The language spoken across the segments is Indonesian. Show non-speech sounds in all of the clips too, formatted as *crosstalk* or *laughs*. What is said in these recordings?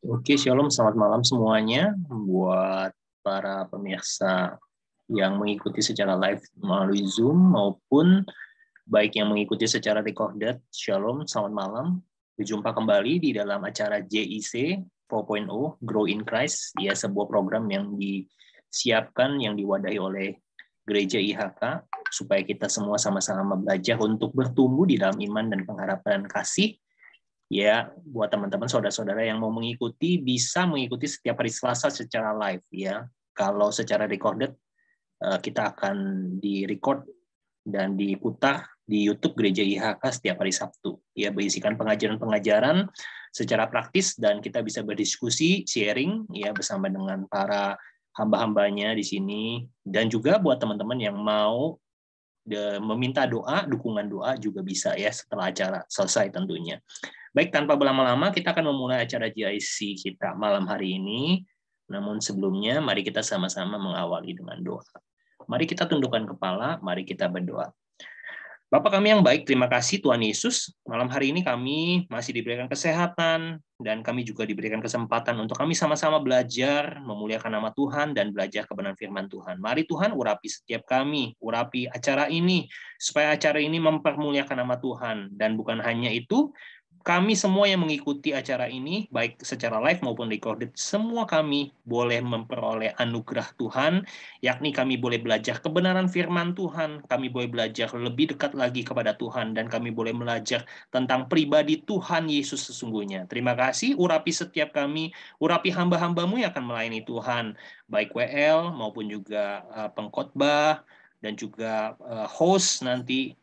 Oke, shalom, selamat malam semuanya buat para pemirsa yang mengikuti secara live melalui Zoom maupun baik yang mengikuti secara recorded. Shalom, selamat malam. Berjumpa kembali di dalam acara JIC 4.0 Grow in Christ, ya sebuah program yang disiapkan yang diwadahi oleh Gereja IHK supaya kita semua sama-sama belajar untuk bertumbuh di dalam iman dan pengharapan kasih ya buat teman-teman saudara-saudara yang mau mengikuti bisa mengikuti setiap hari Selasa secara live ya. Kalau secara recorded eh, kita akan di-record dan diputar di YouTube Gereja IHK setiap hari Sabtu. Ya berisikan pengajaran-pengajaran secara praktis dan kita bisa berdiskusi, sharing ya bersama dengan para hamba-hambanya di sini dan juga buat teman-teman yang mau meminta doa, dukungan doa juga bisa ya setelah acara selesai tentunya. Baik, tanpa berlama-lama kita akan memulai acara GIC kita malam hari ini. Namun sebelumnya mari kita sama-sama mengawali dengan doa. Mari kita tundukkan kepala, mari kita berdoa. Bapak kami yang baik, terima kasih Tuhan Yesus. Malam hari ini kami masih diberikan kesehatan dan kami juga diberikan kesempatan untuk kami sama-sama belajar memuliakan nama Tuhan dan belajar kebenaran firman Tuhan. Mari Tuhan urapi setiap kami, urapi acara ini supaya acara ini mempermuliakan nama Tuhan dan bukan hanya itu, kami semua yang mengikuti acara ini, baik secara live maupun recorded, semua kami boleh memperoleh anugerah Tuhan, yakni kami boleh belajar kebenaran firman Tuhan, kami boleh belajar lebih dekat lagi kepada Tuhan, dan kami boleh belajar tentang pribadi Tuhan Yesus sesungguhnya. Terima kasih, urapi setiap kami, urapi hamba-hambamu yang akan melayani Tuhan, baik WL maupun juga eh, pengkhotbah, dan juga eh, host nanti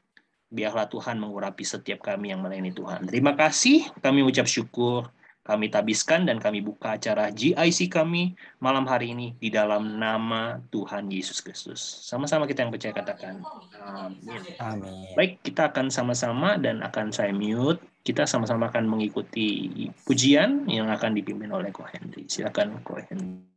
Biarlah Tuhan mengurapi setiap kami yang melayani Tuhan. Terima kasih, kami ucap syukur, kami tabiskan dan kami buka acara GIC kami malam hari ini di dalam nama Tuhan Yesus Kristus. Sama-sama kita yang percaya katakan. Amin. Amin. Baik, kita akan sama-sama dan akan saya mute. Kita sama-sama akan mengikuti pujian yang akan dipimpin oleh Ko Henry. Silakan Ko Henry.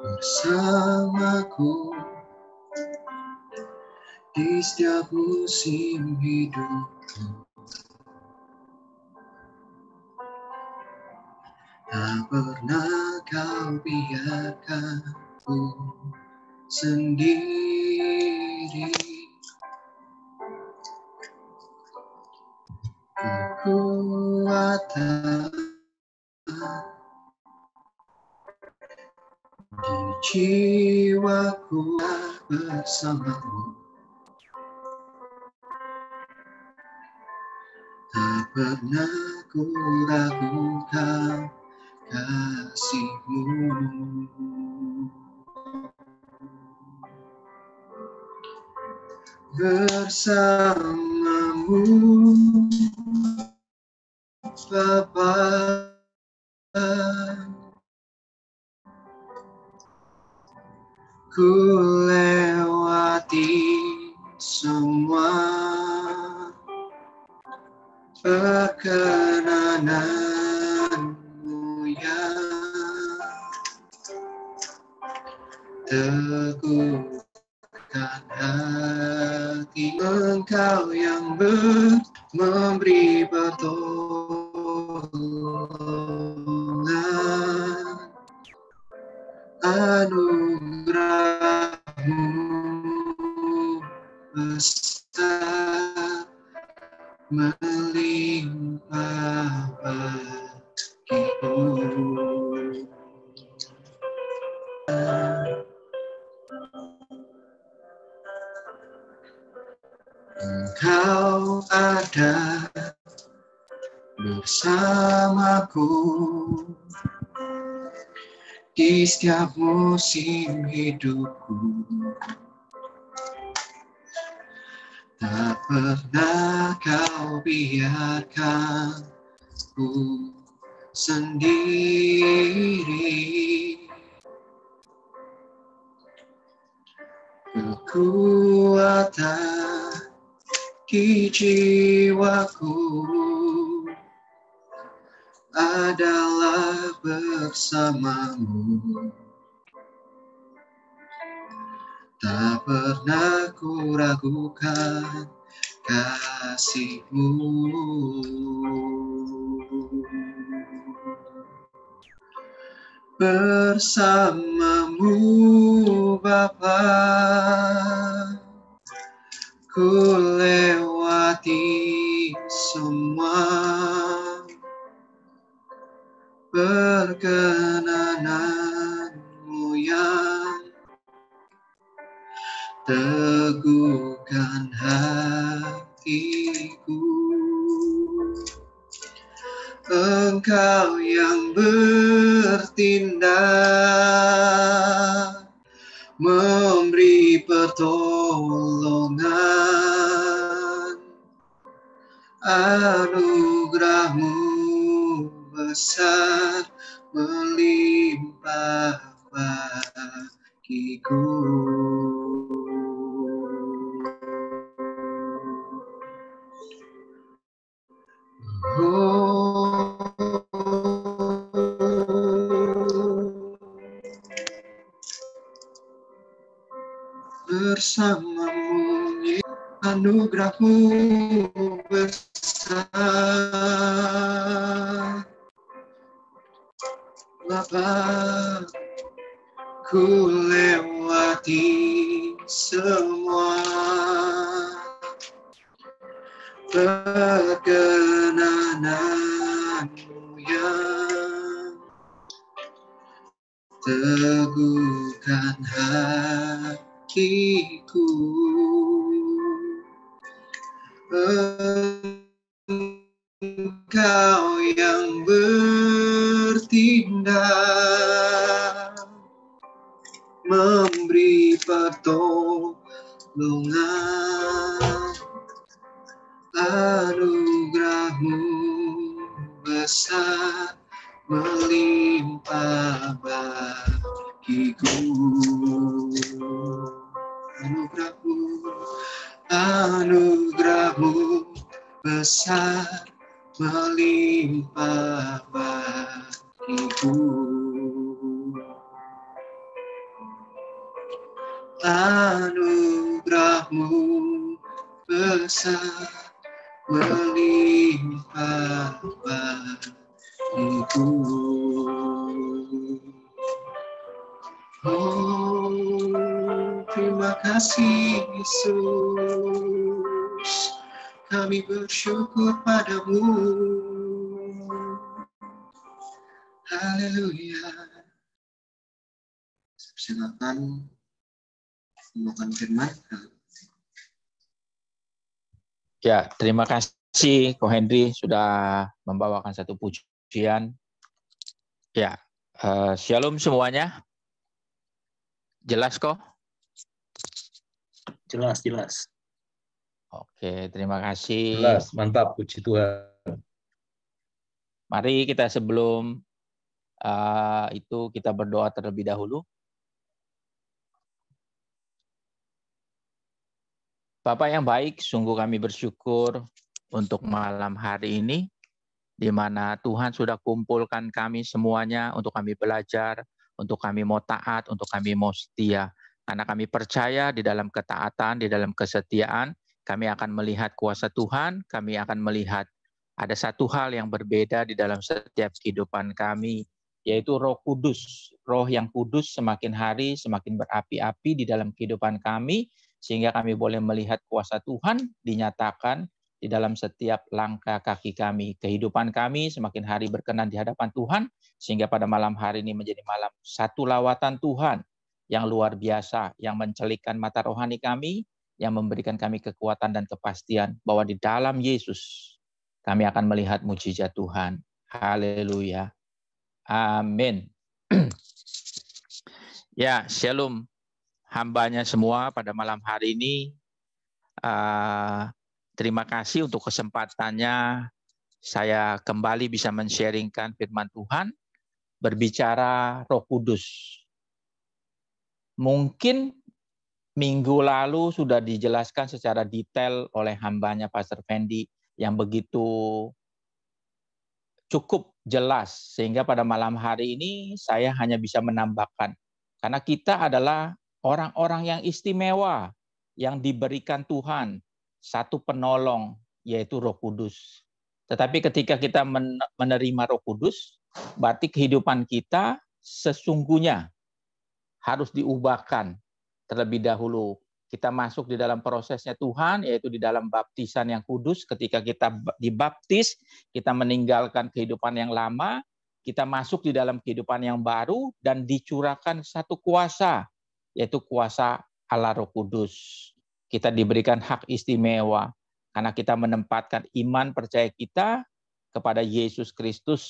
bersamaku di setiap musim hidupku. Tak pernah kau biarkan ku sendiri Kekuatan di jiwaku bersamamu tak pernah ku ragukan kasihmu bersamamu Bapak Ku lewati semua perkenananmu ya, teguhkan hati engkau yang ber memberi pertolongan anugerah anugerah semesta melimpah bagiku. Engkau ada bersamaku setiap musim hidupku Tak pernah kau biarkan ku sendiri Kekuatan di jiwaku adalah bersamamu Tak pernah ku ragukan kasihmu Bersamamu Bapa Ku lewati semua perkenananmu yang teguhkan hatiku engkau yang bertindak memberi pertolongan anu besar melimpah bagiku. bersamamu anugerahmu besar who Ya, terima kasih Ko Henry sudah membawakan satu pujian. Ya, uh, shalom semuanya. Jelas kok? Jelas, jelas. Oke, terima kasih. Jelas, mantap, puji Tuhan. Mari kita sebelum uh, itu kita berdoa terlebih dahulu. Bapak yang baik, sungguh kami bersyukur untuk hmm. malam hari ini, di mana Tuhan sudah kumpulkan kami semuanya untuk kami belajar, untuk kami mau taat, untuk kami mau setia. Karena kami percaya di dalam ketaatan, di dalam kesetiaan, kami akan melihat kuasa Tuhan, kami akan melihat ada satu hal yang berbeda di dalam setiap kehidupan kami, yaitu roh kudus. Roh yang kudus semakin hari semakin berapi-api di dalam kehidupan kami, sehingga kami boleh melihat kuasa Tuhan dinyatakan di dalam setiap langkah kaki kami. Kehidupan kami semakin hari berkenan di hadapan Tuhan, sehingga pada malam hari ini menjadi malam satu lawatan Tuhan yang luar biasa, yang mencelikan mata rohani kami, yang memberikan kami kekuatan dan kepastian bahwa di dalam Yesus kami akan melihat mujizat Tuhan. Haleluya. Amin. *clears throat* Ya, shalom hambanya semua pada malam hari ini. Eh, terima kasih untuk kesempatannya. Saya kembali bisa mensharingkan firman Tuhan, berbicara roh kudus. Mungkin minggu lalu sudah dijelaskan secara detail oleh hambanya Pastor Fendi yang begitu cukup jelas sehingga pada malam hari ini saya hanya bisa menambahkan karena kita adalah orang-orang yang istimewa yang diberikan Tuhan satu penolong yaitu Roh Kudus. Tetapi ketika kita menerima Roh Kudus, berarti kehidupan kita sesungguhnya harus diubahkan terlebih dahulu. Kita masuk di dalam prosesnya Tuhan, yaitu di dalam baptisan yang kudus. Ketika kita dibaptis, kita meninggalkan kehidupan yang lama, kita masuk di dalam kehidupan yang baru, dan dicurahkan satu kuasa yaitu kuasa Allah Roh Kudus. Kita diberikan hak istimewa karena kita menempatkan iman percaya kita kepada Yesus Kristus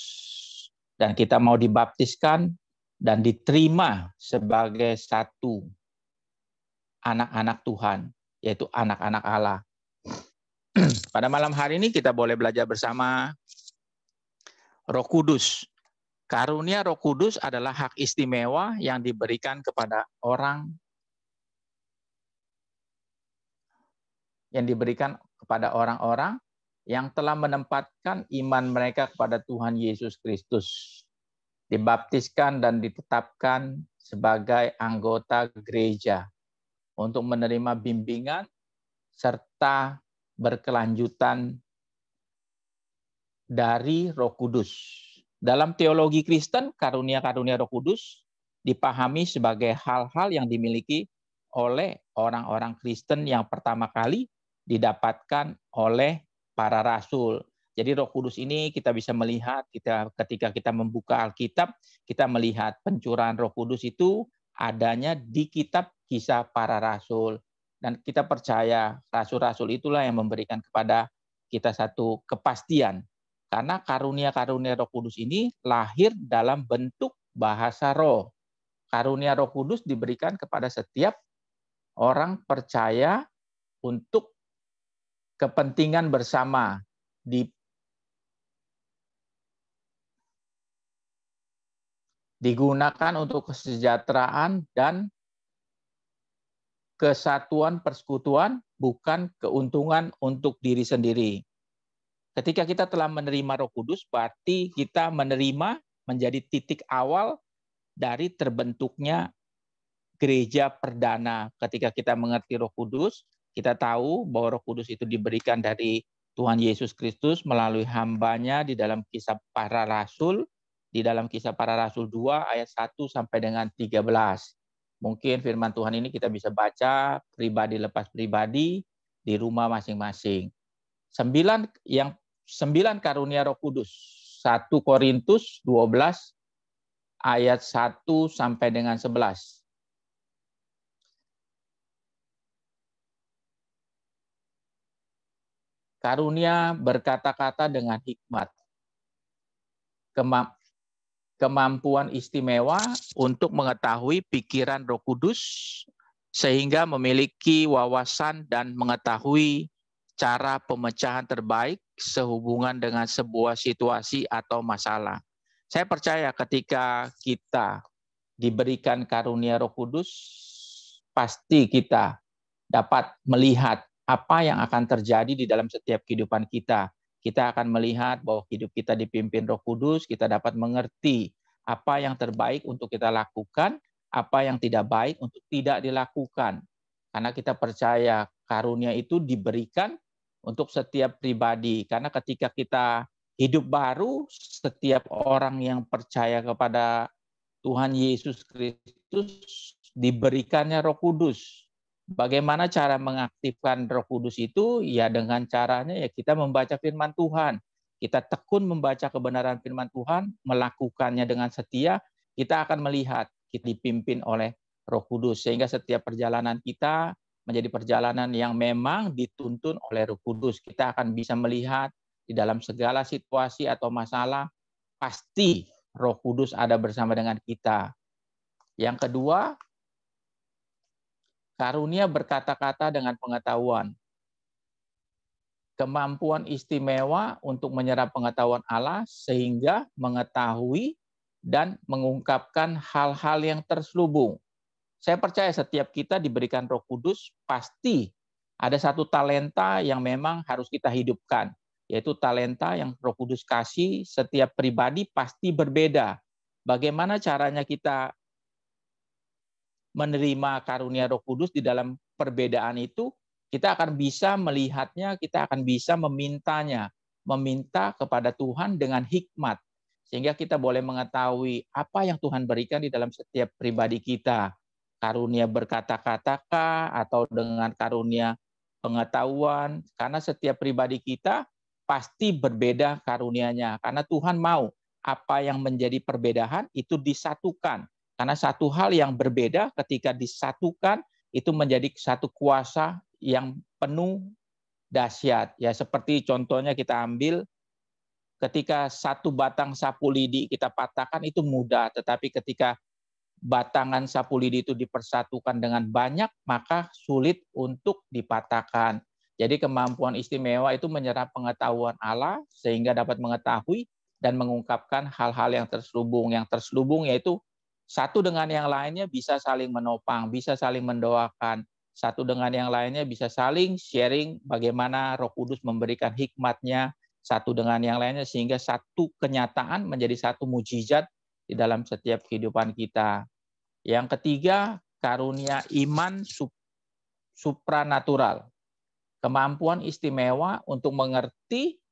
dan kita mau dibaptiskan dan diterima sebagai satu anak-anak Tuhan, yaitu anak-anak Allah. *clears throat* Pada malam hari ini kita boleh belajar bersama Roh Kudus Karunia Roh Kudus adalah hak istimewa yang diberikan kepada orang yang diberikan kepada orang-orang yang telah menempatkan iman mereka kepada Tuhan Yesus Kristus, dibaptiskan dan ditetapkan sebagai anggota gereja untuk menerima bimbingan serta berkelanjutan dari Roh Kudus dalam teologi Kristen, karunia-karunia Roh Kudus dipahami sebagai hal-hal yang dimiliki oleh orang-orang Kristen yang pertama kali didapatkan oleh para rasul. Jadi Roh Kudus ini kita bisa melihat kita ketika kita membuka Alkitab, kita melihat pencurahan Roh Kudus itu adanya di kitab Kisah Para Rasul. Dan kita percaya rasul-rasul itulah yang memberikan kepada kita satu kepastian karena karunia-karunia Roh Kudus ini lahir dalam bentuk bahasa roh. Karunia Roh Kudus diberikan kepada setiap orang percaya untuk kepentingan bersama di digunakan untuk kesejahteraan dan kesatuan persekutuan bukan keuntungan untuk diri sendiri. Ketika kita telah menerima Roh Kudus, berarti kita menerima menjadi titik awal dari terbentuknya gereja perdana. Ketika kita mengerti Roh Kudus, kita tahu bahwa Roh Kudus itu diberikan dari Tuhan Yesus Kristus melalui hambanya di dalam kisah para rasul, di dalam kisah para rasul 2 ayat 1 sampai dengan 13. Mungkin firman Tuhan ini kita bisa baca pribadi lepas pribadi di rumah masing-masing. Sembilan yang sembilan karunia Roh Kudus. 1 Korintus 12 ayat 1 sampai dengan 11. Karunia berkata-kata dengan hikmat. Kemamp kemampuan istimewa untuk mengetahui pikiran Roh Kudus sehingga memiliki wawasan dan mengetahui cara pemecahan terbaik sehubungan dengan sebuah situasi atau masalah. Saya percaya ketika kita diberikan karunia Roh Kudus, pasti kita dapat melihat apa yang akan terjadi di dalam setiap kehidupan kita. Kita akan melihat bahwa hidup kita dipimpin Roh Kudus, kita dapat mengerti apa yang terbaik untuk kita lakukan, apa yang tidak baik untuk tidak dilakukan. Karena kita percaya karunia itu diberikan untuk setiap pribadi. Karena ketika kita hidup baru, setiap orang yang percaya kepada Tuhan Yesus Kristus diberikannya Roh Kudus. Bagaimana cara mengaktifkan Roh Kudus itu? Ya dengan caranya ya kita membaca firman Tuhan. Kita tekun membaca kebenaran firman Tuhan, melakukannya dengan setia, kita akan melihat kita dipimpin oleh Roh Kudus sehingga setiap perjalanan kita menjadi perjalanan yang memang dituntun oleh Roh Kudus. Kita akan bisa melihat di dalam segala situasi atau masalah pasti Roh Kudus ada bersama dengan kita. Yang kedua, karunia berkata-kata dengan pengetahuan. Kemampuan istimewa untuk menyerap pengetahuan Allah sehingga mengetahui dan mengungkapkan hal-hal yang terselubung saya percaya setiap kita diberikan Roh Kudus pasti ada satu talenta yang memang harus kita hidupkan, yaitu talenta yang Roh Kudus kasih setiap pribadi pasti berbeda. Bagaimana caranya kita menerima karunia Roh Kudus di dalam perbedaan itu? Kita akan bisa melihatnya, kita akan bisa memintanya, meminta kepada Tuhan dengan hikmat sehingga kita boleh mengetahui apa yang Tuhan berikan di dalam setiap pribadi kita karunia berkata kata atau dengan karunia pengetahuan karena setiap pribadi kita pasti berbeda karunianya karena Tuhan mau apa yang menjadi perbedaan itu disatukan karena satu hal yang berbeda ketika disatukan itu menjadi satu kuasa yang penuh dahsyat ya seperti contohnya kita ambil ketika satu batang sapu lidi kita patahkan itu mudah tetapi ketika batangan sapulidi itu dipersatukan dengan banyak, maka sulit untuk dipatahkan. Jadi kemampuan istimewa itu menyerap pengetahuan Allah sehingga dapat mengetahui dan mengungkapkan hal-hal yang terselubung. Yang terselubung yaitu satu dengan yang lainnya bisa saling menopang, bisa saling mendoakan. Satu dengan yang lainnya bisa saling sharing bagaimana roh kudus memberikan hikmatnya satu dengan yang lainnya sehingga satu kenyataan menjadi satu mujizat di dalam setiap kehidupan kita. Yang ketiga, karunia iman supranatural. Kemampuan istimewa untuk mengerti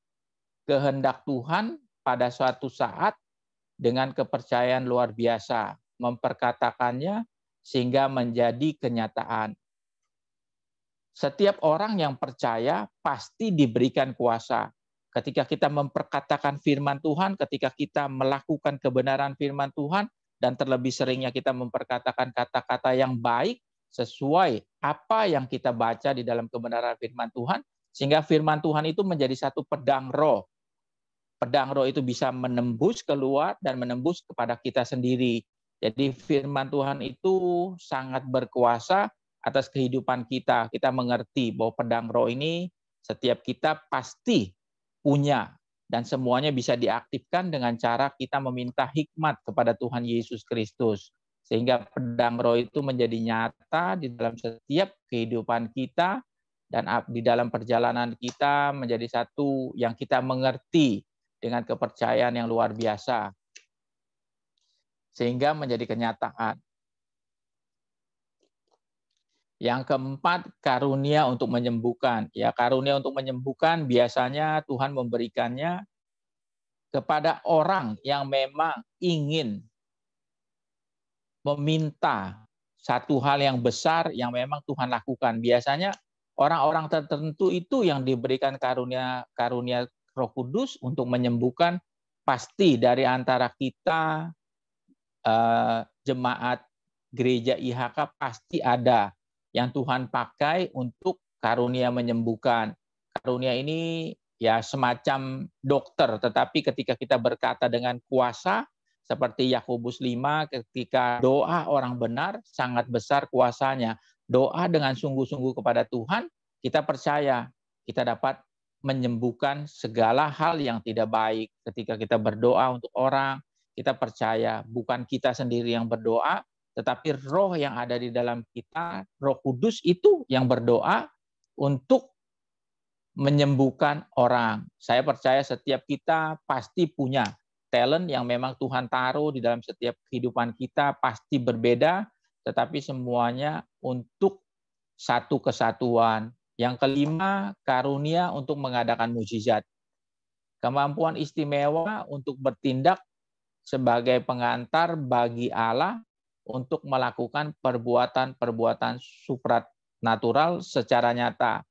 kehendak Tuhan pada suatu saat dengan kepercayaan luar biasa, memperkatakannya sehingga menjadi kenyataan. Setiap orang yang percaya pasti diberikan kuasa ketika kita memperkatakan firman Tuhan, ketika kita melakukan kebenaran firman Tuhan, dan terlebih seringnya kita memperkatakan kata-kata yang baik sesuai apa yang kita baca di dalam kebenaran firman Tuhan, sehingga firman Tuhan itu menjadi satu pedang roh. Pedang roh itu bisa menembus keluar dan menembus kepada kita sendiri. Jadi firman Tuhan itu sangat berkuasa atas kehidupan kita. Kita mengerti bahwa pedang roh ini setiap kita pasti punya dan semuanya bisa diaktifkan dengan cara kita meminta hikmat kepada Tuhan Yesus Kristus sehingga pedang roh itu menjadi nyata di dalam setiap kehidupan kita dan di dalam perjalanan kita menjadi satu yang kita mengerti dengan kepercayaan yang luar biasa sehingga menjadi kenyataan yang keempat, karunia untuk menyembuhkan. Ya, karunia untuk menyembuhkan biasanya Tuhan memberikannya kepada orang yang memang ingin meminta satu hal yang besar yang memang Tuhan lakukan. Biasanya orang-orang tertentu itu yang diberikan karunia karunia Roh Kudus untuk menyembuhkan pasti dari antara kita eh, jemaat gereja IHK pasti ada yang Tuhan pakai untuk karunia menyembuhkan. Karunia ini ya semacam dokter, tetapi ketika kita berkata dengan kuasa seperti Yakobus 5 ketika doa orang benar sangat besar kuasanya. Doa dengan sungguh-sungguh kepada Tuhan, kita percaya kita dapat menyembuhkan segala hal yang tidak baik. Ketika kita berdoa untuk orang, kita percaya bukan kita sendiri yang berdoa, tetapi roh yang ada di dalam kita, roh kudus itu yang berdoa untuk menyembuhkan orang. Saya percaya setiap kita pasti punya talent yang memang Tuhan taruh di dalam setiap kehidupan kita pasti berbeda, tetapi semuanya untuk satu kesatuan. Yang kelima, karunia untuk mengadakan mujizat. Kemampuan istimewa untuk bertindak sebagai pengantar bagi Allah untuk melakukan perbuatan-perbuatan supranatural secara nyata.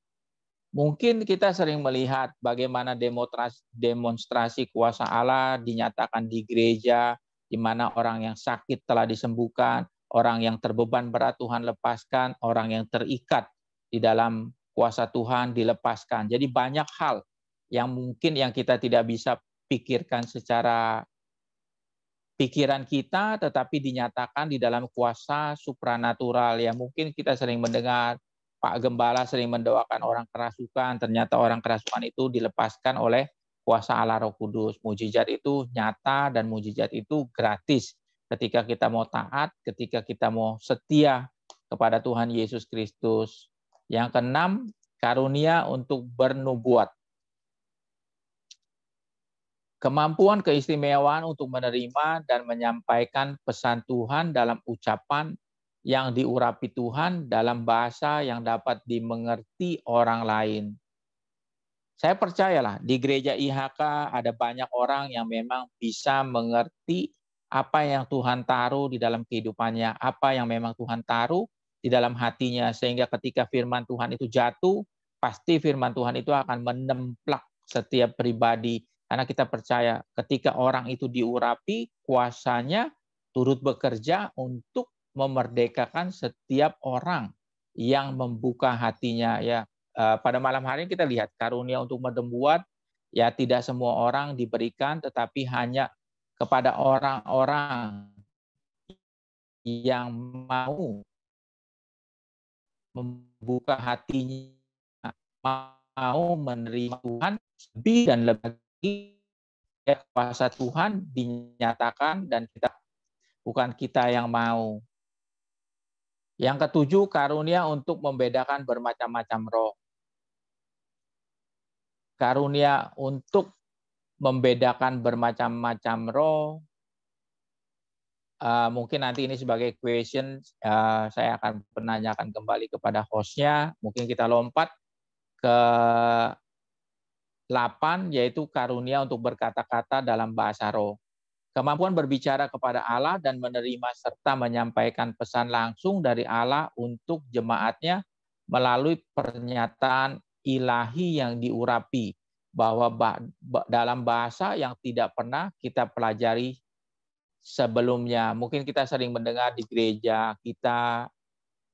Mungkin kita sering melihat bagaimana demonstrasi, demonstrasi kuasa Allah dinyatakan di gereja, di mana orang yang sakit telah disembuhkan, orang yang terbeban berat Tuhan lepaskan, orang yang terikat di dalam kuasa Tuhan dilepaskan. Jadi banyak hal yang mungkin yang kita tidak bisa pikirkan secara pikiran kita tetapi dinyatakan di dalam kuasa supranatural ya mungkin kita sering mendengar Pak Gembala sering mendoakan orang kerasukan ternyata orang kerasukan itu dilepaskan oleh kuasa Allah Roh Kudus mujizat itu nyata dan mujizat itu gratis ketika kita mau taat ketika kita mau setia kepada Tuhan Yesus Kristus yang keenam karunia untuk bernubuat kemampuan keistimewaan untuk menerima dan menyampaikan pesan Tuhan dalam ucapan yang diurapi Tuhan dalam bahasa yang dapat dimengerti orang lain. Saya percayalah di gereja IHK ada banyak orang yang memang bisa mengerti apa yang Tuhan taruh di dalam kehidupannya, apa yang memang Tuhan taruh di dalam hatinya sehingga ketika firman Tuhan itu jatuh, pasti firman Tuhan itu akan menemplak setiap pribadi karena kita percaya ketika orang itu diurapi, kuasanya turut bekerja untuk memerdekakan setiap orang yang membuka hatinya ya. Eh, pada malam hari kita lihat karunia untuk membuat ya tidak semua orang diberikan tetapi hanya kepada orang-orang yang mau membuka hatinya mau menerima Tuhan lebih dan lebih ya, kuasa Tuhan dinyatakan dan kita bukan kita yang mau. Yang ketujuh, karunia untuk membedakan bermacam-macam roh. Karunia untuk membedakan bermacam-macam roh. Uh, mungkin nanti ini sebagai question, uh, saya akan menanyakan kembali kepada hostnya. Mungkin kita lompat ke 8 yaitu karunia untuk berkata-kata dalam bahasa roh. Kemampuan berbicara kepada Allah dan menerima serta menyampaikan pesan langsung dari Allah untuk jemaatnya melalui pernyataan ilahi yang diurapi bahwa dalam bahasa yang tidak pernah kita pelajari sebelumnya. Mungkin kita sering mendengar di gereja kita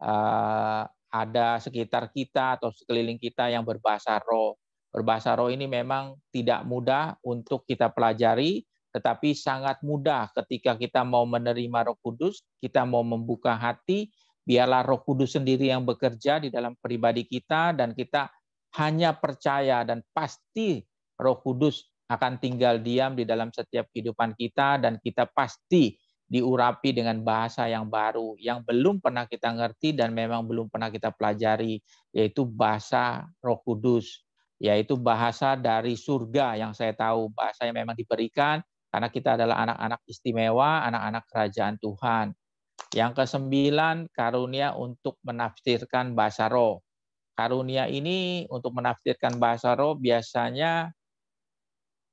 eh, ada sekitar kita atau sekeliling kita yang berbahasa roh Berbahasa roh ini memang tidak mudah untuk kita pelajari, tetapi sangat mudah ketika kita mau menerima Roh Kudus, kita mau membuka hati, biarlah Roh Kudus sendiri yang bekerja di dalam pribadi kita dan kita hanya percaya dan pasti Roh Kudus akan tinggal diam di dalam setiap kehidupan kita dan kita pasti diurapi dengan bahasa yang baru yang belum pernah kita ngerti dan memang belum pernah kita pelajari yaitu bahasa Roh Kudus yaitu bahasa dari surga yang saya tahu bahasa yang memang diberikan karena kita adalah anak-anak istimewa, anak-anak kerajaan Tuhan. Yang kesembilan, karunia untuk menafsirkan bahasa roh. Karunia ini untuk menafsirkan bahasa roh biasanya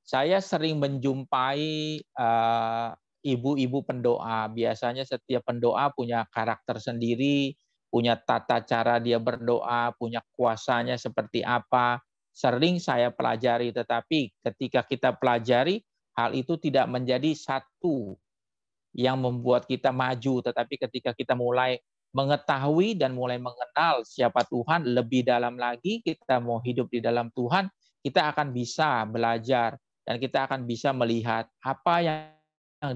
saya sering menjumpai eh, ibu-ibu uh, pendoa. Biasanya setiap pendoa punya karakter sendiri, punya tata cara dia berdoa, punya kuasanya seperti apa sering saya pelajari, tetapi ketika kita pelajari, hal itu tidak menjadi satu yang membuat kita maju, tetapi ketika kita mulai mengetahui dan mulai mengenal siapa Tuhan lebih dalam lagi, kita mau hidup di dalam Tuhan, kita akan bisa belajar dan kita akan bisa melihat apa yang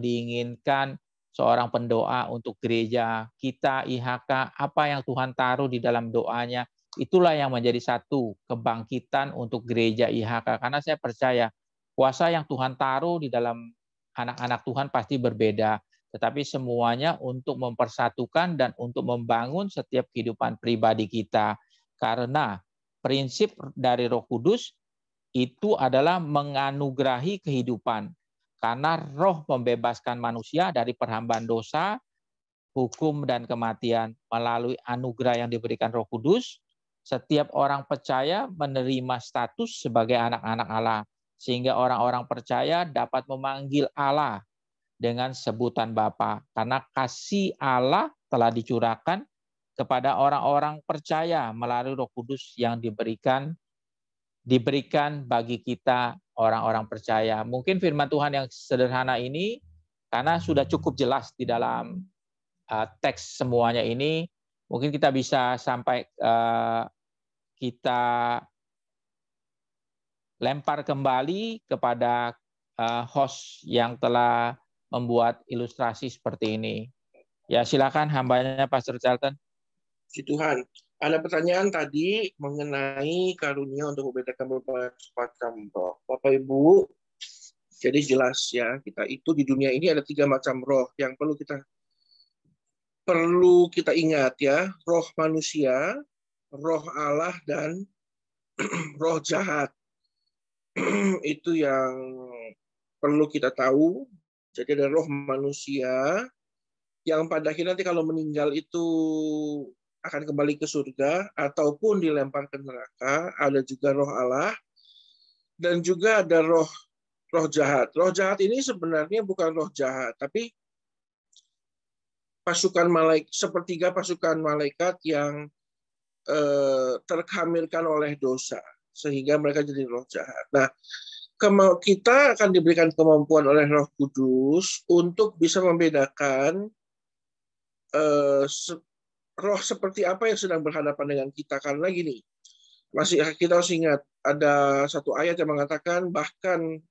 diinginkan seorang pendoa untuk gereja kita IHK, apa yang Tuhan taruh di dalam doanya, Itulah yang menjadi satu kebangkitan untuk gereja IHK. Karena saya percaya kuasa yang Tuhan taruh di dalam anak-anak Tuhan pasti berbeda. Tetapi semuanya untuk mempersatukan dan untuk membangun setiap kehidupan pribadi kita. Karena prinsip dari roh kudus itu adalah menganugerahi kehidupan. Karena roh membebaskan manusia dari perhambaan dosa, hukum, dan kematian melalui anugerah yang diberikan roh kudus, setiap orang percaya menerima status sebagai anak-anak Allah, sehingga orang-orang percaya dapat memanggil Allah dengan sebutan Bapa, karena kasih Allah telah dicurahkan kepada orang-orang percaya melalui Roh Kudus yang diberikan diberikan bagi kita orang-orang percaya. Mungkin firman Tuhan yang sederhana ini karena sudah cukup jelas di dalam uh, teks semuanya ini, mungkin kita bisa sampai uh, kita lempar kembali kepada eh, host yang telah membuat ilustrasi seperti ini. Ya, silakan hambanya Pastor Charlton. Si Tuhan, ada pertanyaan tadi mengenai karunia untuk membedakan berbagai macam roh. Bapak Ibu, jadi jelas ya, kita itu di dunia ini ada tiga macam roh yang perlu kita perlu kita ingat ya, roh manusia, roh Allah dan *clears throat* roh jahat. *clears throat* Itu yang perlu kita tahu. Jadi ada roh manusia yang pada akhirnya nanti kalau meninggal itu akan kembali ke surga ataupun dilempar ke neraka. Ada juga roh Allah dan juga ada roh roh jahat. Roh jahat ini sebenarnya bukan roh jahat, tapi pasukan malaik sepertiga pasukan malaikat yang Eh, terkamirkan oleh dosa sehingga mereka jadi roh jahat. Nah, kita akan diberikan kemampuan oleh Roh Kudus untuk bisa membedakan eh, roh seperti apa yang sedang berhadapan dengan kita karena gini masih kita harus ingat ada satu ayat yang mengatakan bahkan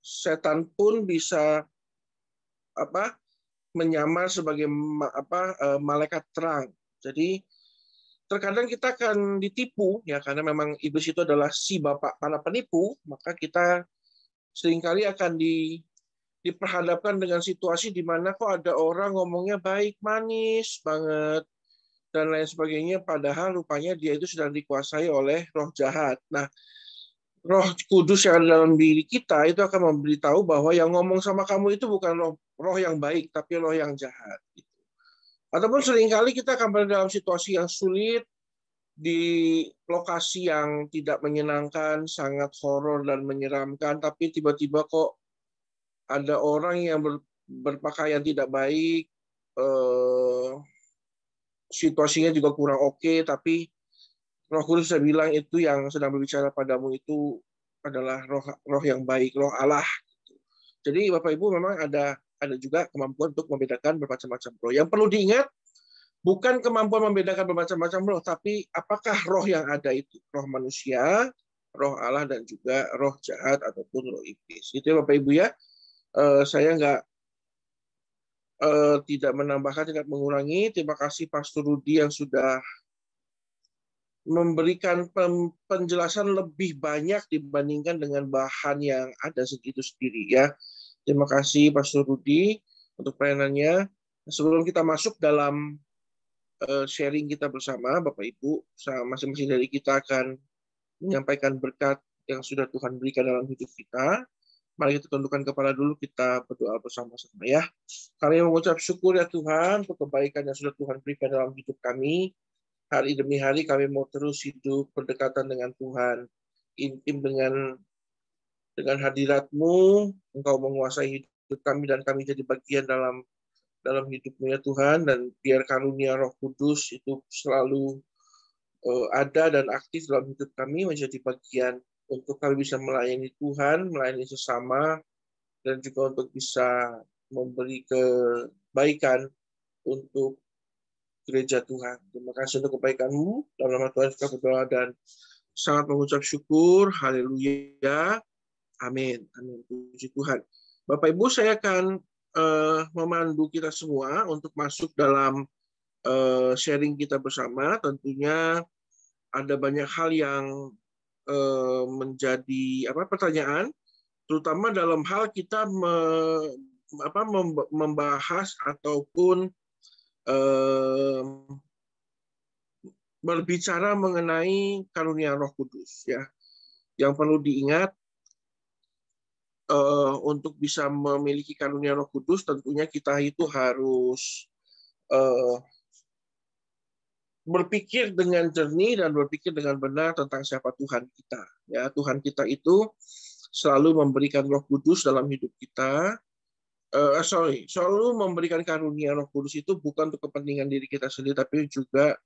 setan pun bisa apa menyamar sebagai apa eh, malaikat terang jadi terkadang kita akan ditipu ya karena memang iblis itu adalah si bapak para penipu maka kita seringkali akan di diperhadapkan dengan situasi di mana kok ada orang ngomongnya baik manis banget dan lain sebagainya padahal rupanya dia itu sedang dikuasai oleh roh jahat nah roh kudus yang ada dalam diri kita itu akan memberitahu bahwa yang ngomong sama kamu itu bukan roh roh yang baik tapi roh yang jahat Ataupun seringkali kita akan berada dalam situasi yang sulit, di lokasi yang tidak menyenangkan, sangat horor dan menyeramkan, tapi tiba-tiba kok ada orang yang berpakaian tidak baik, eh, situasinya juga kurang oke, okay, tapi Roh Kudus saya bilang itu yang sedang berbicara padamu itu adalah roh roh yang baik, roh Allah. Jadi Bapak Ibu memang ada ada juga kemampuan untuk membedakan bermacam-macam roh. Yang perlu diingat bukan kemampuan membedakan bermacam-macam roh, tapi apakah roh yang ada itu roh manusia, roh Allah dan juga roh jahat ataupun roh iblis. Itu ya Bapak Ibu ya. Eh, saya nggak eh, tidak menambahkan, tidak mengurangi. Terima kasih Pastor Rudi yang sudah memberikan penjelasan lebih banyak dibandingkan dengan bahan yang ada segitu sendiri ya. Terima kasih Pastor Rudi untuk pelayanannya. Sebelum kita masuk dalam eh, sharing kita bersama, Bapak Ibu, masing-masing dari kita akan menyampaikan berkat yang sudah Tuhan berikan dalam hidup kita. Mari kita tundukkan kepala dulu, kita berdoa bersama-sama ya. Kami mengucap syukur ya Tuhan untuk kebaikan yang sudah Tuhan berikan dalam hidup kami. Hari demi hari kami mau terus hidup berdekatan dengan Tuhan, intim dengan dengan hadiratmu, Engkau menguasai hidup kami dan kami jadi bagian dalam dalam hidupmu ya Tuhan dan biar karunia Roh Kudus itu selalu eh, ada dan aktif dalam hidup kami menjadi bagian untuk kami bisa melayani Tuhan, melayani sesama, dan juga untuk bisa memberi kebaikan untuk gereja Tuhan. Terima kasih untuk kebaikanmu. Dalam nama Tuhan kita berdoa dan sangat mengucap syukur. Haleluya. Amin. Amin. Puji Tuhan. Bapak Ibu, saya akan uh, memandu kita semua untuk masuk dalam uh, sharing kita bersama. Tentunya ada banyak hal yang uh, menjadi apa pertanyaan, terutama dalam hal kita me, apa, membahas ataupun berbicara mengenai karunia Roh Kudus ya. Yang perlu diingat uh, untuk bisa memiliki karunia Roh Kudus tentunya kita itu harus uh, berpikir dengan jernih dan berpikir dengan benar tentang siapa Tuhan kita. Ya, Tuhan kita itu selalu memberikan Roh Kudus dalam hidup kita. Uh, sorry, selalu memberikan karunia Roh Kudus itu bukan untuk kepentingan diri kita sendiri, tapi juga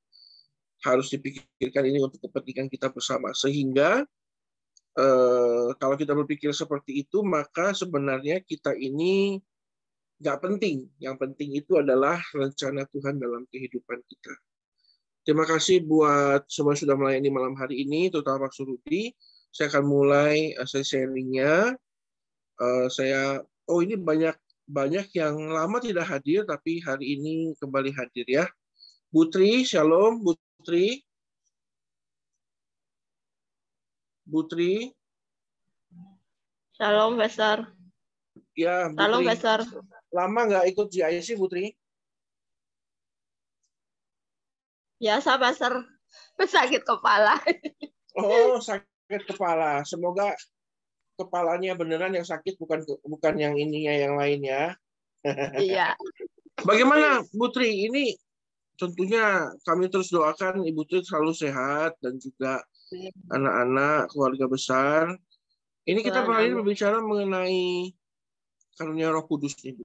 harus dipikirkan ini untuk kepentingan kita bersama. Sehingga eh, kalau kita berpikir seperti itu, maka sebenarnya kita ini nggak penting. Yang penting itu adalah rencana Tuhan dalam kehidupan kita. Terima kasih buat semua yang sudah melayani malam hari ini, terutama Pak Surudi. Saya akan mulai eh, sesi eh, saya, oh ini banyak banyak yang lama tidak hadir, tapi hari ini kembali hadir ya. Butri, shalom Butri. Butri. salam Besar. Ya, salam Besar. Lama nggak ikut GIC, Butri? Ya, saya Besar. Sakit kepala. Oh, *laughs* sakit kepala. Semoga kepalanya beneran yang sakit, bukan bukan yang ininya, yang lainnya. *laughs* Iya. Bagaimana, Butri? Ini tentunya kami terus doakan Ibu Tri selalu sehat dan juga anak-anak, keluarga besar. Ini kita kali nah, nah, nah. berbicara mengenai karunia Roh Kudus nih, Bu.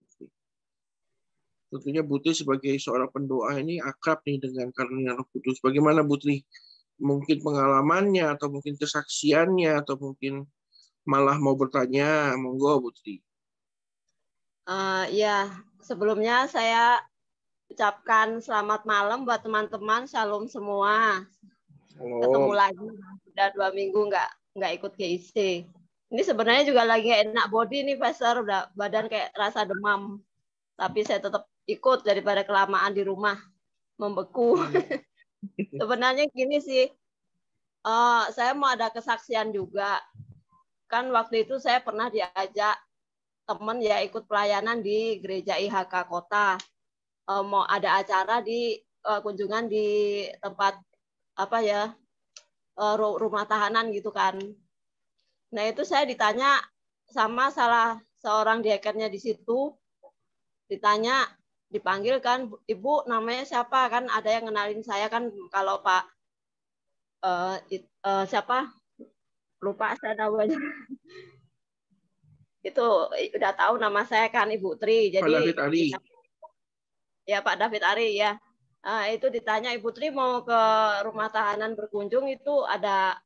Tentunya Butri sebagai seorang pendoa ini akrab nih dengan karunia Roh Kudus. Bagaimana Butri mungkin pengalamannya atau mungkin kesaksiannya atau mungkin malah mau bertanya, monggo Butri. Uh, eh, ya, sebelumnya saya ucapkan selamat malam buat teman-teman, shalom semua ketemu lagi udah dua minggu nggak nggak ikut GIC ini sebenarnya juga lagi enak body nih pastor udah badan kayak rasa demam tapi saya tetap ikut daripada kelamaan di rumah membeku hmm. *laughs* sebenarnya gini sih uh, saya mau ada kesaksian juga kan waktu itu saya pernah diajak temen ya ikut pelayanan di gereja IHK kota eh, mau ada acara di eh, kunjungan di tempat apa ya eh, rumah tahanan gitu kan. Nah itu saya ditanya sama salah seorang diakernya di situ, ditanya dipanggil kan ibu namanya siapa kan ada yang kenalin saya kan kalau pak uh, uh, siapa lupa saya namanya *laughs* itu udah tahu nama saya kan ibu Tri jadi Pak David Ari ya Pak David Ari ya uh, itu ditanya Ibu Tri mau ke rumah tahanan berkunjung itu ada